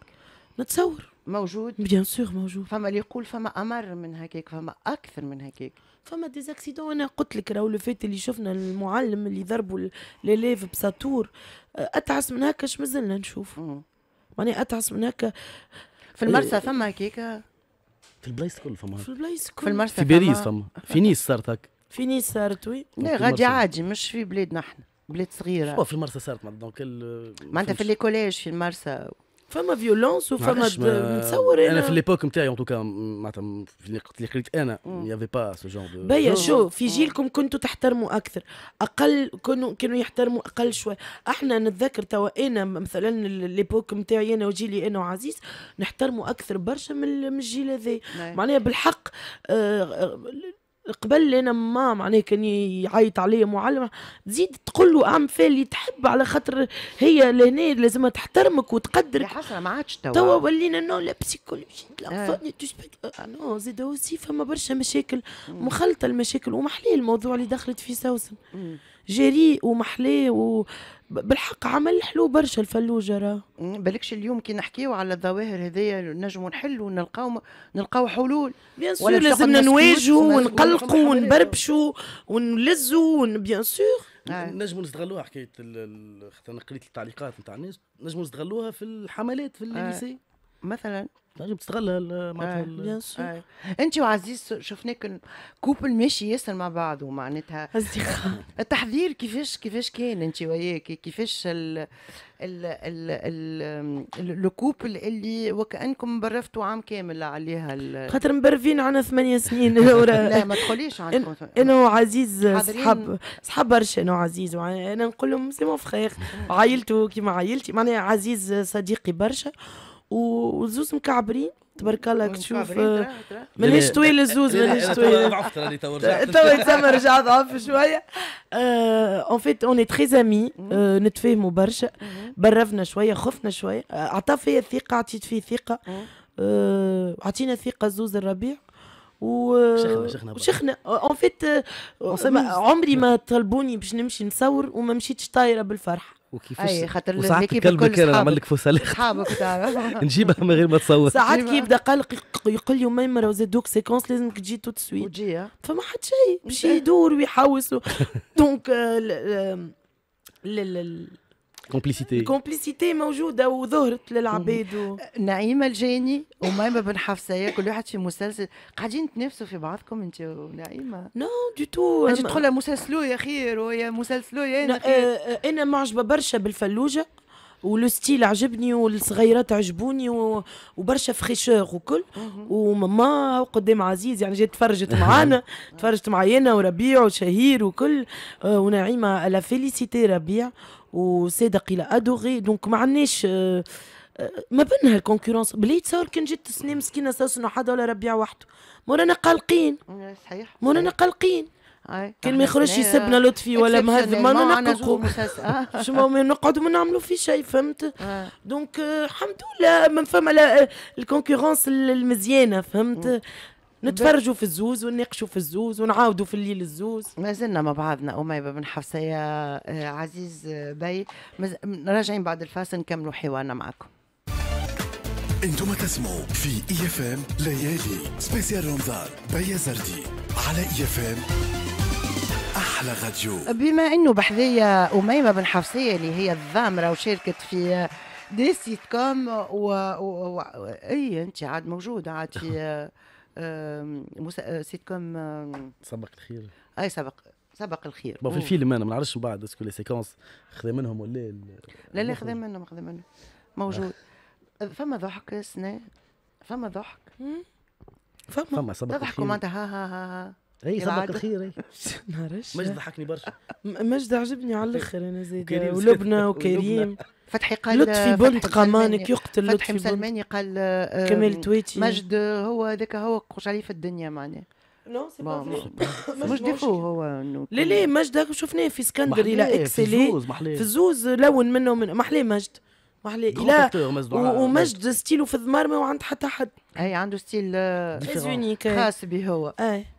نتصور موجود بيان سور موجود فما اللي يقول فما امر من هكاك فما اكثر من هكاك فما ديزاكسيدون انا قلت لك راهو فات اللي شفنا المعلم اللي ضربوا ليليف بساتور أه، اتعس من هكا مازلنا نشوف ماني اتعس من هكا في المرسى فما هكاك في البلايص كل فما في البلايص كل في المرسى في باريس فما في نيس صارت هكا في نيس صارت وي لا غادي عادي مش في بلادنا احنا بلاد صغيره في المرسى صارت دونك معناتها في لي كوليج في المرسى فما فيولونس وفما نتصور انا في ليبوك نتاعي ان توكا معناتها في اللي قريت انا يافي با سو جون دو بيا شو في جيلكم كنتوا تحترموا اكثر اقل كانوا كانوا يحترموا اقل شوي احنا نتذكر توا انا مثلا ليبوك نتاعي انا وجيلي انا وعزيز نحترموا اكثر برشا من الجيل هذا نعم. معناها بالحق آه، آه، قبل انا ماما معناها كان يعيط عليا معلمة تزيد تقول له اعمل فيها اللي تحب على خاطر هي لهنا لازمها تحترمك وتقدرك حسرة ما عادش توا توا ولينا نو لا بسيكولوجي آه. تلفوني آه،, آه. نو زيد اوسي فما برشا مشاكل مخلطه المشاكل ومحليه الموضوع اللي دخلت فيه سوسن جريء ومحلاه و... بالحق عمل حلو برشا الفلوجه راه بالكش اليوم كي نحكيو على الظواهر هذيا نجمو نحلوا نلقاو نلقاو حلول بيان سور لازمنا نواجهوا ونقلقوا ونبربشوا ونلزوا بيان سور آه. نجموا نستغلوها حكايه خاطر انا قريت التعليقات نتاع الناس نجموا نستغلوها في الحملات في الليسي آه. مثلا طيب، تستغل معناتها آه. انت وعزيز شفناك كوبل ماشي ياسر مع بعضه معناتها التحضير كيفاش كيفاش كان انت وياك كيفاش ال ال ال الكوبل اللي وكانكم برفتوا عام كامل عليها خاطر مبرفين عنا ثمانية سنين لا ما تقوليش عندكم انا وعزيز صحاب صحاب برشا انا وعزيز انا نقول لهم سي مون فخير عائلته كيما عائلتي معناها عزيز صديقي برشا وزوز مكعبرين تبارك الله تشوف آه، مليش إيه. طويل الزوز إيه، مليش إيه، طويل تو تو تسمى رجع ضعف شويه اون فيت اوني تري زامي نتفاهموا برشا برفنا شويه خفنا شويه آه، اعطى فيا الثقه عطيت فيه ثقه آه، عطينا ثقه زوز الربيع و شيخنا شخنا شخنا اون فيت عمري ما طلبوني باش نمشي نصور وما مشيتش طايره بالفرحه وكيفاش اي خاطر وساعات كلبك انا نعمل لك فوسه تعرف نجيبها من غير ما تصور ساعات كي يبدا قلق يقول لي ميم راه زادوك سيكونس لازمك تجي تو تسوي وتجي آه. فما حد شيء باش يدور ويحوس دونك كومبليسيتي كومبليسيتي موجوده وظهرت للعباد و... نعيمه الجاني وميمه بن حفصه كل واحد في مسلسل قاعدين تنافسوا في بعضكم انت ونعيمه نو دي تو انت تقول لها مسلسلو يا خير ويا مسلسلو يا انا euh, euh, انا معجبه برشا بالفلوجه ولو ستيل عجبني والصغيرات عجبوني و... وبرشا فخيشور وكل وماما قدام عزيز يعني جات تفرجت معانا تفرجت معايا انا وربيع وشهير وكل آه، ونعيمه لا فيليسيتي ربيع وصادق الى ادوغي دونك ما عندناش آه، آه، ما بينها الكونكورونس بلي تصور كان جيت سنين مسكينه اساس انه حدا ولا ربيع وحده مورانا قلقين إيه، صحيح مورانا قلقين كان ما يخرجش يسبنا لطفي ولا مهذب ما نقلقوا آه. شو ما نقعدوا ما نعملوا في شيء فهمت دونك الحمد لله ما فما الكونكورونس المزيانه فهمت نتفرجوا في الزوز ونناقشوا في الزوز ونعاودوا في الليل الزوز ما زلنا مع بعضنا أميبة بن حفصية آه، عزيز آه، بي راجعين بعد الفاصل نكملوا حوارنا معكم انتم تسمعوا في اي اف ام ليالي سبيسيال رمضان بيا زردي على اي اف ام احلى راديو بما انه بحذية اميمه بن حفصيه اللي هي الضامره وشاركت في دي سيت كوم و... و... و... اي انت عاد موجوده عاد في آه، سيت كوم آه، سبق الخير اي سبق سبق الخير ما في الفيلم انا ما نعرفش من بعد اسكو لي سيكونس خذا منهم ولا لا لا خذا منهم خذا منهم موجود آه. فما ضحك سنا فما ضحك فما فما سبق الخير تضحكوا معناتها ها ها ها اي إيه سبق الخير اي نعرفش مجد ضحكني برشا مجد عجبني على الاخر انا زيد ولبنى وكريم فتحي قال لطفي بنت قمانك يقتل لطفي مسلماني قال آه، كمال تويتي مجد هو هذاك هو قوش عليه في الدنيا معنا نو سي با مش ديفو هو لا لا مجد هاك شفناه في اسكندر الى اكسلي في الزوز لون منه من محلي مجد محلي لا ومجد ستيلو في الذمار ما عند حتى حد اي عنده ستيل آه، خاص به هو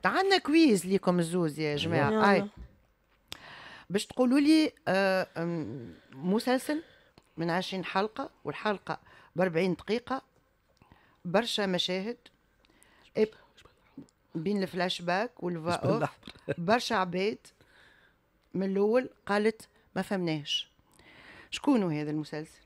عندنا كويز ليكم الزوز يا جماعه اي باش تقولوا لي آه، مسلسل من عشرين حلقة والحلقة بأربعين دقيقة برشا مشاهد بين الفلاش باك والفا برشا عباد من الأول قالت ما فهمناش شكون هذا المسلسل؟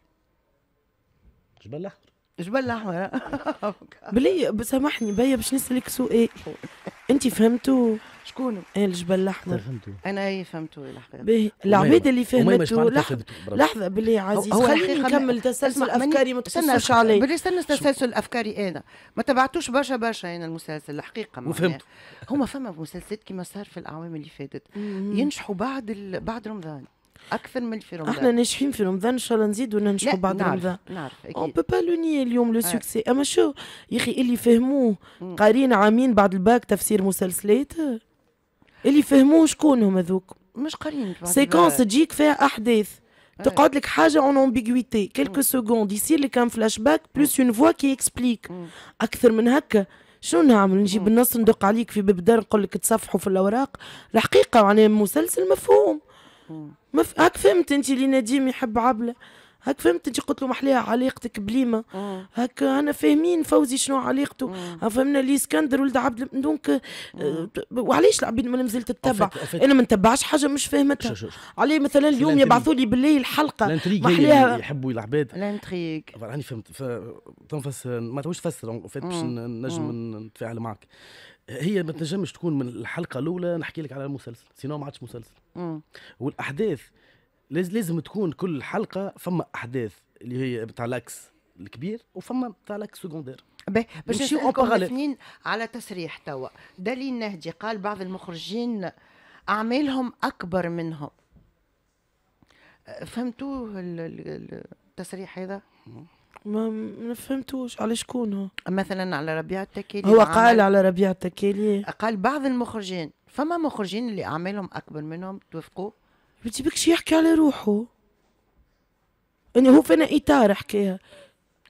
جبل الأحمر جبل الأحمر بلي سامحني بيا باش نسألك سؤال أنت فهمتو شكون ايه الجبل الاحمر انا اي فهمتو الحقيقه باهي العباد اللي فهمتو لحظه لحظه بالله عزيز خليني نكمل تسلسل افكاري ما تقصش علي بالله استنى تسلسل افكاري انا ما تبعتوش برشا برشا انا المسلسل الحقيقه فهمت هما فما مسلسلات كما صار في الاعوام اللي فاتت ينجحوا بعد ال... بعد رمضان اكثر من في رمضان احنا ناجحين في رمضان ان شاء الله نزيدوا ننجحوا بعد نعرف رمضان نعرف اكيد اون با لوني اليوم لو سوكسي آه. اما شو يا اخي اللي فهموه قارين عامين بعد الباك تفسير مسلسلات اللي يفهموه شكون هما ذوك مش قارين سيكونس تجيك فيها احداث آه. تقعد لك حاجه اون امبيغويتي كيلكو سكوند يصير لك ان فلاش باك بلوس اون فوا كي اكسبليك اكثر من هكا شنو نعمل نجيب النص ندق عليك في باب الدار نقول لك تصفحوا في الاوراق الحقيقه معناها مسلسل مفهوم هاك فهمت انت اللي نديم يحب عبله هاك فهمت انت قلت له محليها علاقتك بليما اه. هاك انا فاهمين فوزي شنو علاقته اه. اه، فهمنا لي اسكندر ولد عبد دونك وعلاش العبيد ما مازلت تتبع انا ما نتبعش حاجه مش فهمتها عليه مثلا اليوم يبعثوا لي بالليل الحلقه محليها يحبوا العباد لانتريك راني فهمت تنفس ما تعوش تفسر باش نجم نتفاعل معك هي ما تنجمش تكون من الحلقه الاولى نحكي لك على المسلسل سينو ما عادش مسلسل والاحداث لازم لازم تكون كل حلقه فما احداث اللي هي بتاع لاكس الكبير وفما بتاع لاكس سكوندير باش نسألكم الاثنين على تصريح توا دليل نهدي قال بعض المخرجين اعمالهم اكبر منهم فهمتوه التصريح هذا؟ ما ما فهمتوش على شكون هو مثلا على ربيع التكالي هو قال على ربيع التكالي قال بعض المخرجين فما مخرجين اللي اعمالهم اكبر منهم توافقوا شي يحكي على روحه انه هو فينا اطار حكيها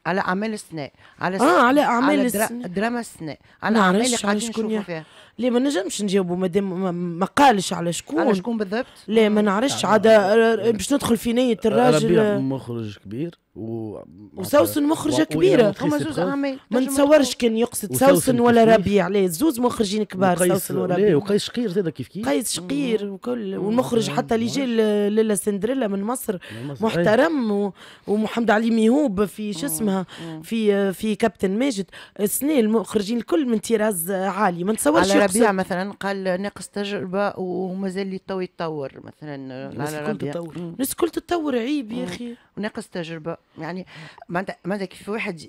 على اعمال السنه على اه على اعمال السنه على درا... دراما السناء على اعمال اللي قاعدين نشوفوا فيها لي ما نجمش نجاوبو مادام ما قالش على شكون على شكون بالضبط لا ما نعرفش عاد باش ندخل في نيه الراجل مخرج كبير و وسوسن مخرجه كبيره هما زوز أعمال ما نتصورش كان يقصد سوسن ولا ربيع لا زوز مخرجين كبار سوسن وربيع وقيس شقير زاد كيف كيف قيس شقير وكل والمخرج حتى اللي جا لالا سندريلا من مصر محترم و... ومحمد علي ميهوب في شو اسمها في في كابتن ماجد سنين المخرجين الكل من طراز عالي ما نتصورش ربيع مثلا قال ناقص تجربه ومازال يتو يتطور مثلا الناس الكل تتطور الناس الكل تتطور عيب يا اخي وناقص تجربه يعني معناتها كيف واحد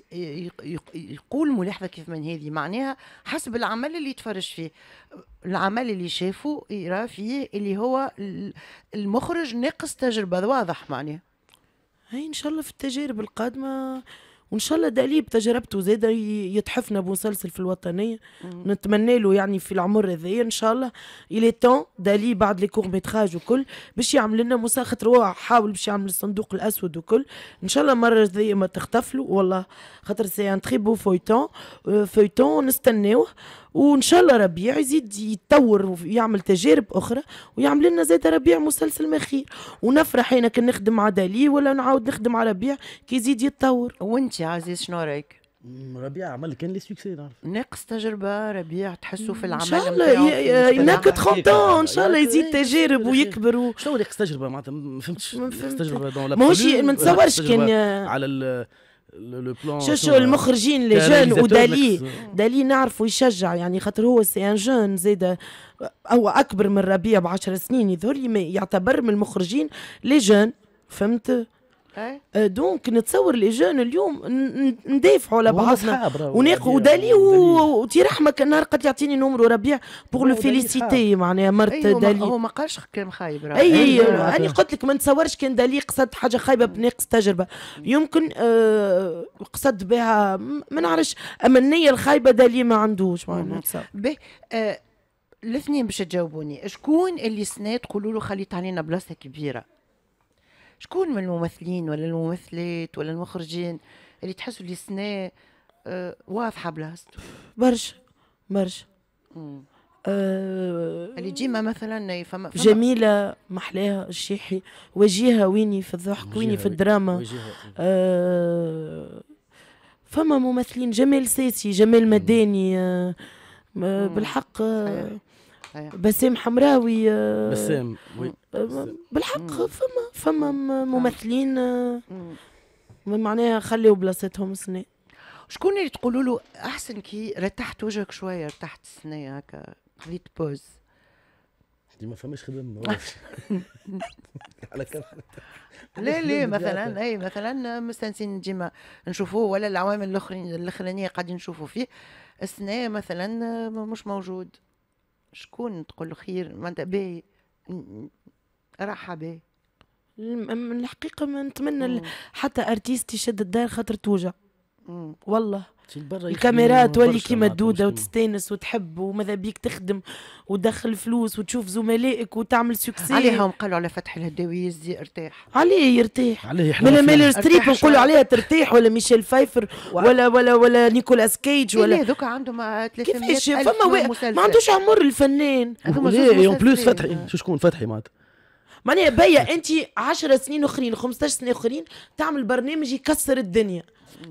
يقول ملاحظه كيف من هذه معناها حسب العمل اللي يتفرج فيه العمل اللي شافه يرى فيه اللي هو المخرج ناقص تجربه واضح معناها هاي ان شاء الله في التجارب القادمه وان شاء الله دالي بتجربته زاد يتحفنا بمسلسل في الوطنيه نتمنى له يعني في العمر هذا ان شاء الله الي تون دالي بعد لي كور ميتراج وكل باش يعمل لنا مساخه خاطر هو حاول باش يعمل الصندوق الاسود وكل ان شاء الله مره هذايا ما تختفلوا والله خاطر سي ان تري بو فويتون فويتون نستناوه وان شاء الله ربيع يزيد يتطور ويعمل تجارب اخرى ويعمل لنا زاد ربيع مسلسل مخير خير ونفرح هنا كان نخدم مع دالي ولا نعاود نخدم على ربيع كي يزيد يتطور وانت يا عزيز شنو رايك؟ ربيع عمل كان لي سوكسي نعرف ناقص تجربه ربيع تحسوا في العمل ان شاء الله هناك 30 ان شاء الله يزيد تجارب ويكبر شنو ناقص تجربه معناتها ما فهمتش ناقص تجربه ماهوش ما نتصورش كان على لو بلان شو euh, المخرجين لي جون ودالي دالي نعرفه يشجع يعني خاطر هو سي ان جون زيد هو اكبر من ربيع بعشر سنين يظهر لي يعتبر من المخرجين لي جون فهمت إيه؟ أه، دونك نتصور لي جون اليوم ندافعوا على بعضنا وناخذوا دالي وتي رحمك النهار قد يعطيني نمر ربيع بوغ لو فيليسيتي معناها مرت أيوة، دالي هو ما قالش كلام خايب اي أيوة، انا قلت لك ما نتصورش كان دالي قصد حاجه خايبه بناقص تجربه يمكن أه، قصد بها ما نعرفش اما النيه الخايبه دالي ما عندوش معناها أه، الاثنين باش تجاوبوني شكون اللي سنة تقولوا له خليت علينا بلاصه كبيره شكون من الممثلين ولا الممثلات ولا المخرجين اللي تحسوا اللي السنه آه، واضحه بلاست برشا برشا آه اللي ديما مثلا فما فما جميلة محلاها الشيحي وجيها ويني في الضحك ويني في الدراما آه فما ممثلين جمال ساسي جمال مداني آه بالحق آه بسام حمراوي آه، بسام آه، وي بالحق فما فما ممثلين آه، معناها خليوا بلاصتهم سنة شكون اللي تقولوا له احسن كي رتحت وجهك شويه رتحت السنه هكا خذيت بوز دي ما فماش خدمه ما على لا لا مثلا اي مثلا مستانسين ديما نشوفوه ولا العوامل الاخرين الاخرانيه قاعدين نشوفوا فيه السنه مثلا مش موجود شكون تقول خير معناتها باهي راحه باهي الحقيقه ما نتمنى حتى ارتيست يشد الدار خاطر توجع والله الكاميرا تولي كيما الدوده وتستانس وتحب وماذا بيك تخدم وتدخل فلوس وتشوف زملائك وتعمل سكسي عليهم قالوا على فتح الهداوي يزي ارتاح عليه يرتاح عليه ملا ميلر ستريب نقولوا عليها ترتاح ولا ميشيل فايفر ولا ولا ولا نيكولاس كيج إيه، ولا ذوك عندهم 300 كيفاش فما ما عندوش عمر الفنان لا اون بلوس فتحي شو شكون فتحي معناتها معناها بيا انت 10 سنين اخرين 15 سنه اخرين تعمل برنامج يكسر الدنيا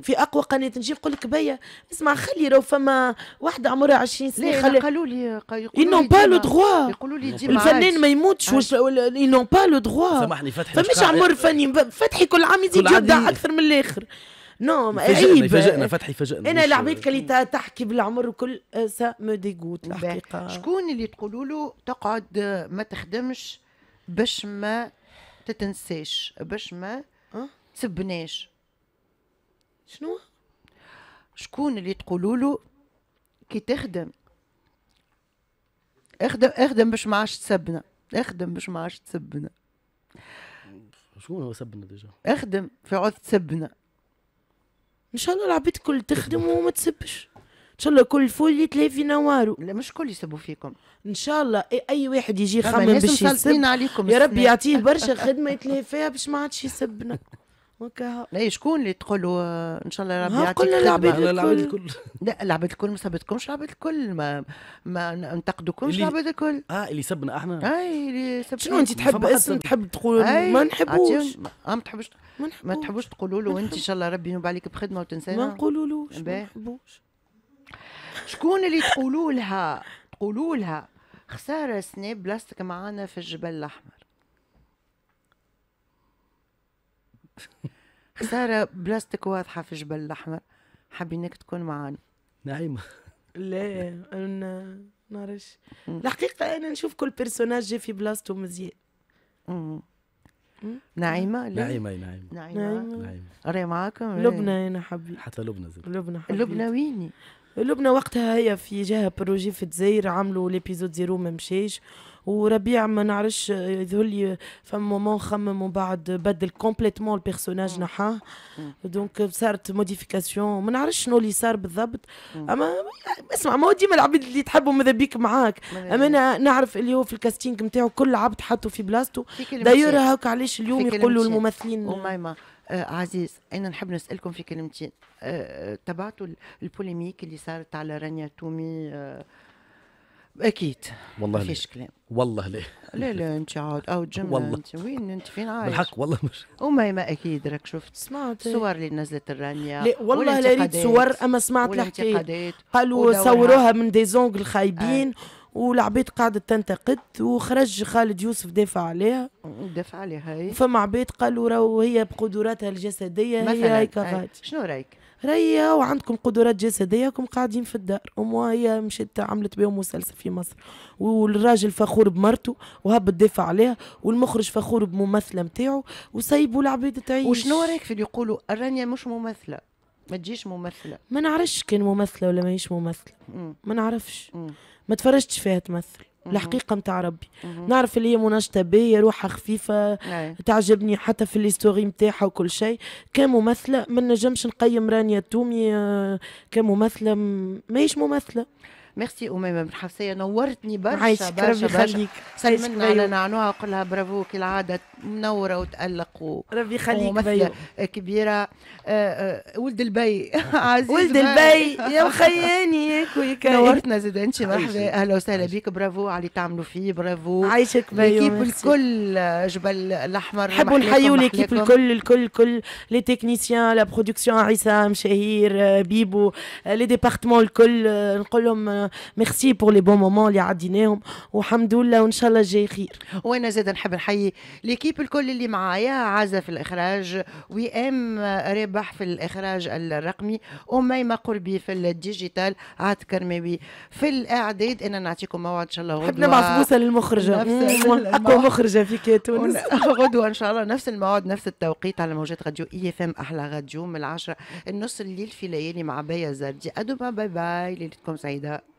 في اقوى قناه نجي نقول لك بيا اسمع خلي لو فما وحده عمرها 20 سنه خلي قالوا لي يقولوا لي با لو دغوا يقولوا لي ديما الفنان ما يموتش واش ينون با لو دغوا سامحني فتحي فمش عمر فني فتحي كل عام يزيد يبدع اكثر من الاخر نو عيب فاجئنا فتحي فاجئنا انا العباد اللي تحكي بالعمر وكل سا مو ديغوت الحقيقه شكون اللي تقولوا له تقعد آه، ما تخدمش باش ما تتنساش باش ما أه؟ تسبناش شنو شكون اللي تقولوا له كي تخدم اخدم اخدم باش ما عادش تسبنا اخدم باش ما عادش تسبنا شكون هو سبنا ديجا اخدم في عود تسبنا ان شاء الله العباد الكل تخدم وما تسبش ان شاء الله كل فول يتلاقي في نوارو لا مش كل يسبوا فيكم ان شاء الله اي واحد يجي يخمم باش يسب عليكم يا ربي يعطيه برشا خدمه يتلاقي فيها باش ما عادش يسبنا وكا لا شكون اللي تقولوا ان شاء الله ربي يعطيك العباد الكل لا العباد الكل ما سبتكمش العباد الكل ما ما انتقدوكمش العباد الكل اه اللي سبنا احنا اي آه، اللي سبنا شنو انت تحب اسم تحب تقول ما نحبوش آه، ما تحبوش ما تحبوش تقولوا له انت ان شاء الله ربي ينوب عليك بخدمه وتنسانا ما نقولولوش ما نحبوش شكون اللي تقولوا لها تقولوا لها خساره سناب بلاستك معانا في الجبل الاحمر خساره بلاستيك واضحه في جبل الاحمر حابينك تكون معانا نعيمه لا انا نعرفش الحقيقه انا نشوف كل بيرسوناج في بلاصتو مزيان نعيمة نعيمة نعيمة نعيمة راهي معاكم إيه. لبنى انا حبيت حتى لبنى زي لبنى حبيت لبنى ويني لبنى وقتها هي في جهة بروجي في الجزائر عملوا ليبيزود زيرو ما مشاش وربيع ما نعرفش يظهر لي فما مومون خمم ومن بعد بدل كومبليتمون البيرسوناج نحاه دونك صارت موديفيكاسيون ما نعرفش شنو اللي صار بالضبط اما اسمع ما هو ديما العباد اللي تحبهم ماذا بيك معاك اما انا نعرف اللي هو في الكاستينج نتاعو كل عبد حطوا في بلاصتو دايور هاك علاش اليوم يقولوا الممثلين وميمه آه عزيز انا نحب نسالكم في كلمتين آه, آه، تبعتوا البوليميك اللي صارت على رانيا تومي آه اكيد والله ما فيش كلام والله ليه لا لا انت عاد او جمله والله انت وين انت فين عايش بالحق والله مش وما ما اكيد راك شفت سمعت صور اللي نزلت الرانيا لا والله لا ريت صور اما سمعت لحكي قالوا صوروها من دي زونغ خايبين آه. والعباد قاعدة تنتقد وخرج خالد يوسف دافع عليها دافع عليها فما عباد قالوا راهو هي بقدراتها الجسدية هي هيك شنو رايك؟ راهي وعندكم قدرات جسدية كم قاعدين في الدار أمها هي مشت عملت بهم مسلسل في مصر والراجل فخور بمرته وهب الدافع عليها والمخرج فخور بممثلة متاعه وسيبوا العباد تعيش وشنو رايك في اللي يقولوا الرانيا مش ممثلة ما تجيش ممثلة ما نعرفش كان ممثلة ولا ماهيش ممثلة ما نعرفش ما تفرجتش فيها تمثل الحقيقه نتاع ربي نعرف اللي هي مناشطه بيا روحها خفيفه تعجبني حتى في الستوري نتاعها وكل شيء كممثله ما نجمش نقيم رانيا تومي آه، كممثله ماهيش ممثله ميرسي أميمة بن حفصية نورتني برشا برشا يخليك سلمنا على نعنوها وقول لها برافو كالعادة منورة وتألق و... ربي يخليك بيو كبيرة آه، آه، ولد البي عزيز ولد البي يا مخياني ويك نورتنا زاد انت مرحبا اهلا وسهلا بك برافو على اللي تعملوا فيه برافو عايشك بيو ليكيب الكل جبل الاحمر نحبوا نحيوا ليكيب الكل الكل الكل لي تكنيسيان لا برودكسيون عصام شهير بيبو لي ديبارتمون الكل نقول لهم ميرسي بور لي بون مومون اللي عديناهم والحمد لله وان شاء الله جاي خير وانا زاد نحب نحيي ليكيب الكل اللي معايا عازة في الاخراج وي ام آه، رابح في الاخراج الرقمي وميمة قربي في الديجيتال عاد كرماوي في الاعداد انا نعطيكم موعد ان شاء الله غدوه حبنا مع فلوسة للمخرجة اقوى مخرجة في تونس غدوه ان شاء الله نفس الموعد نفس التوقيت على موجات راديو اي اف ام احلى راديو من العشرة النص الليل في ليالي مع بيا زردي ادوبا باي باي ليلتكم سعيده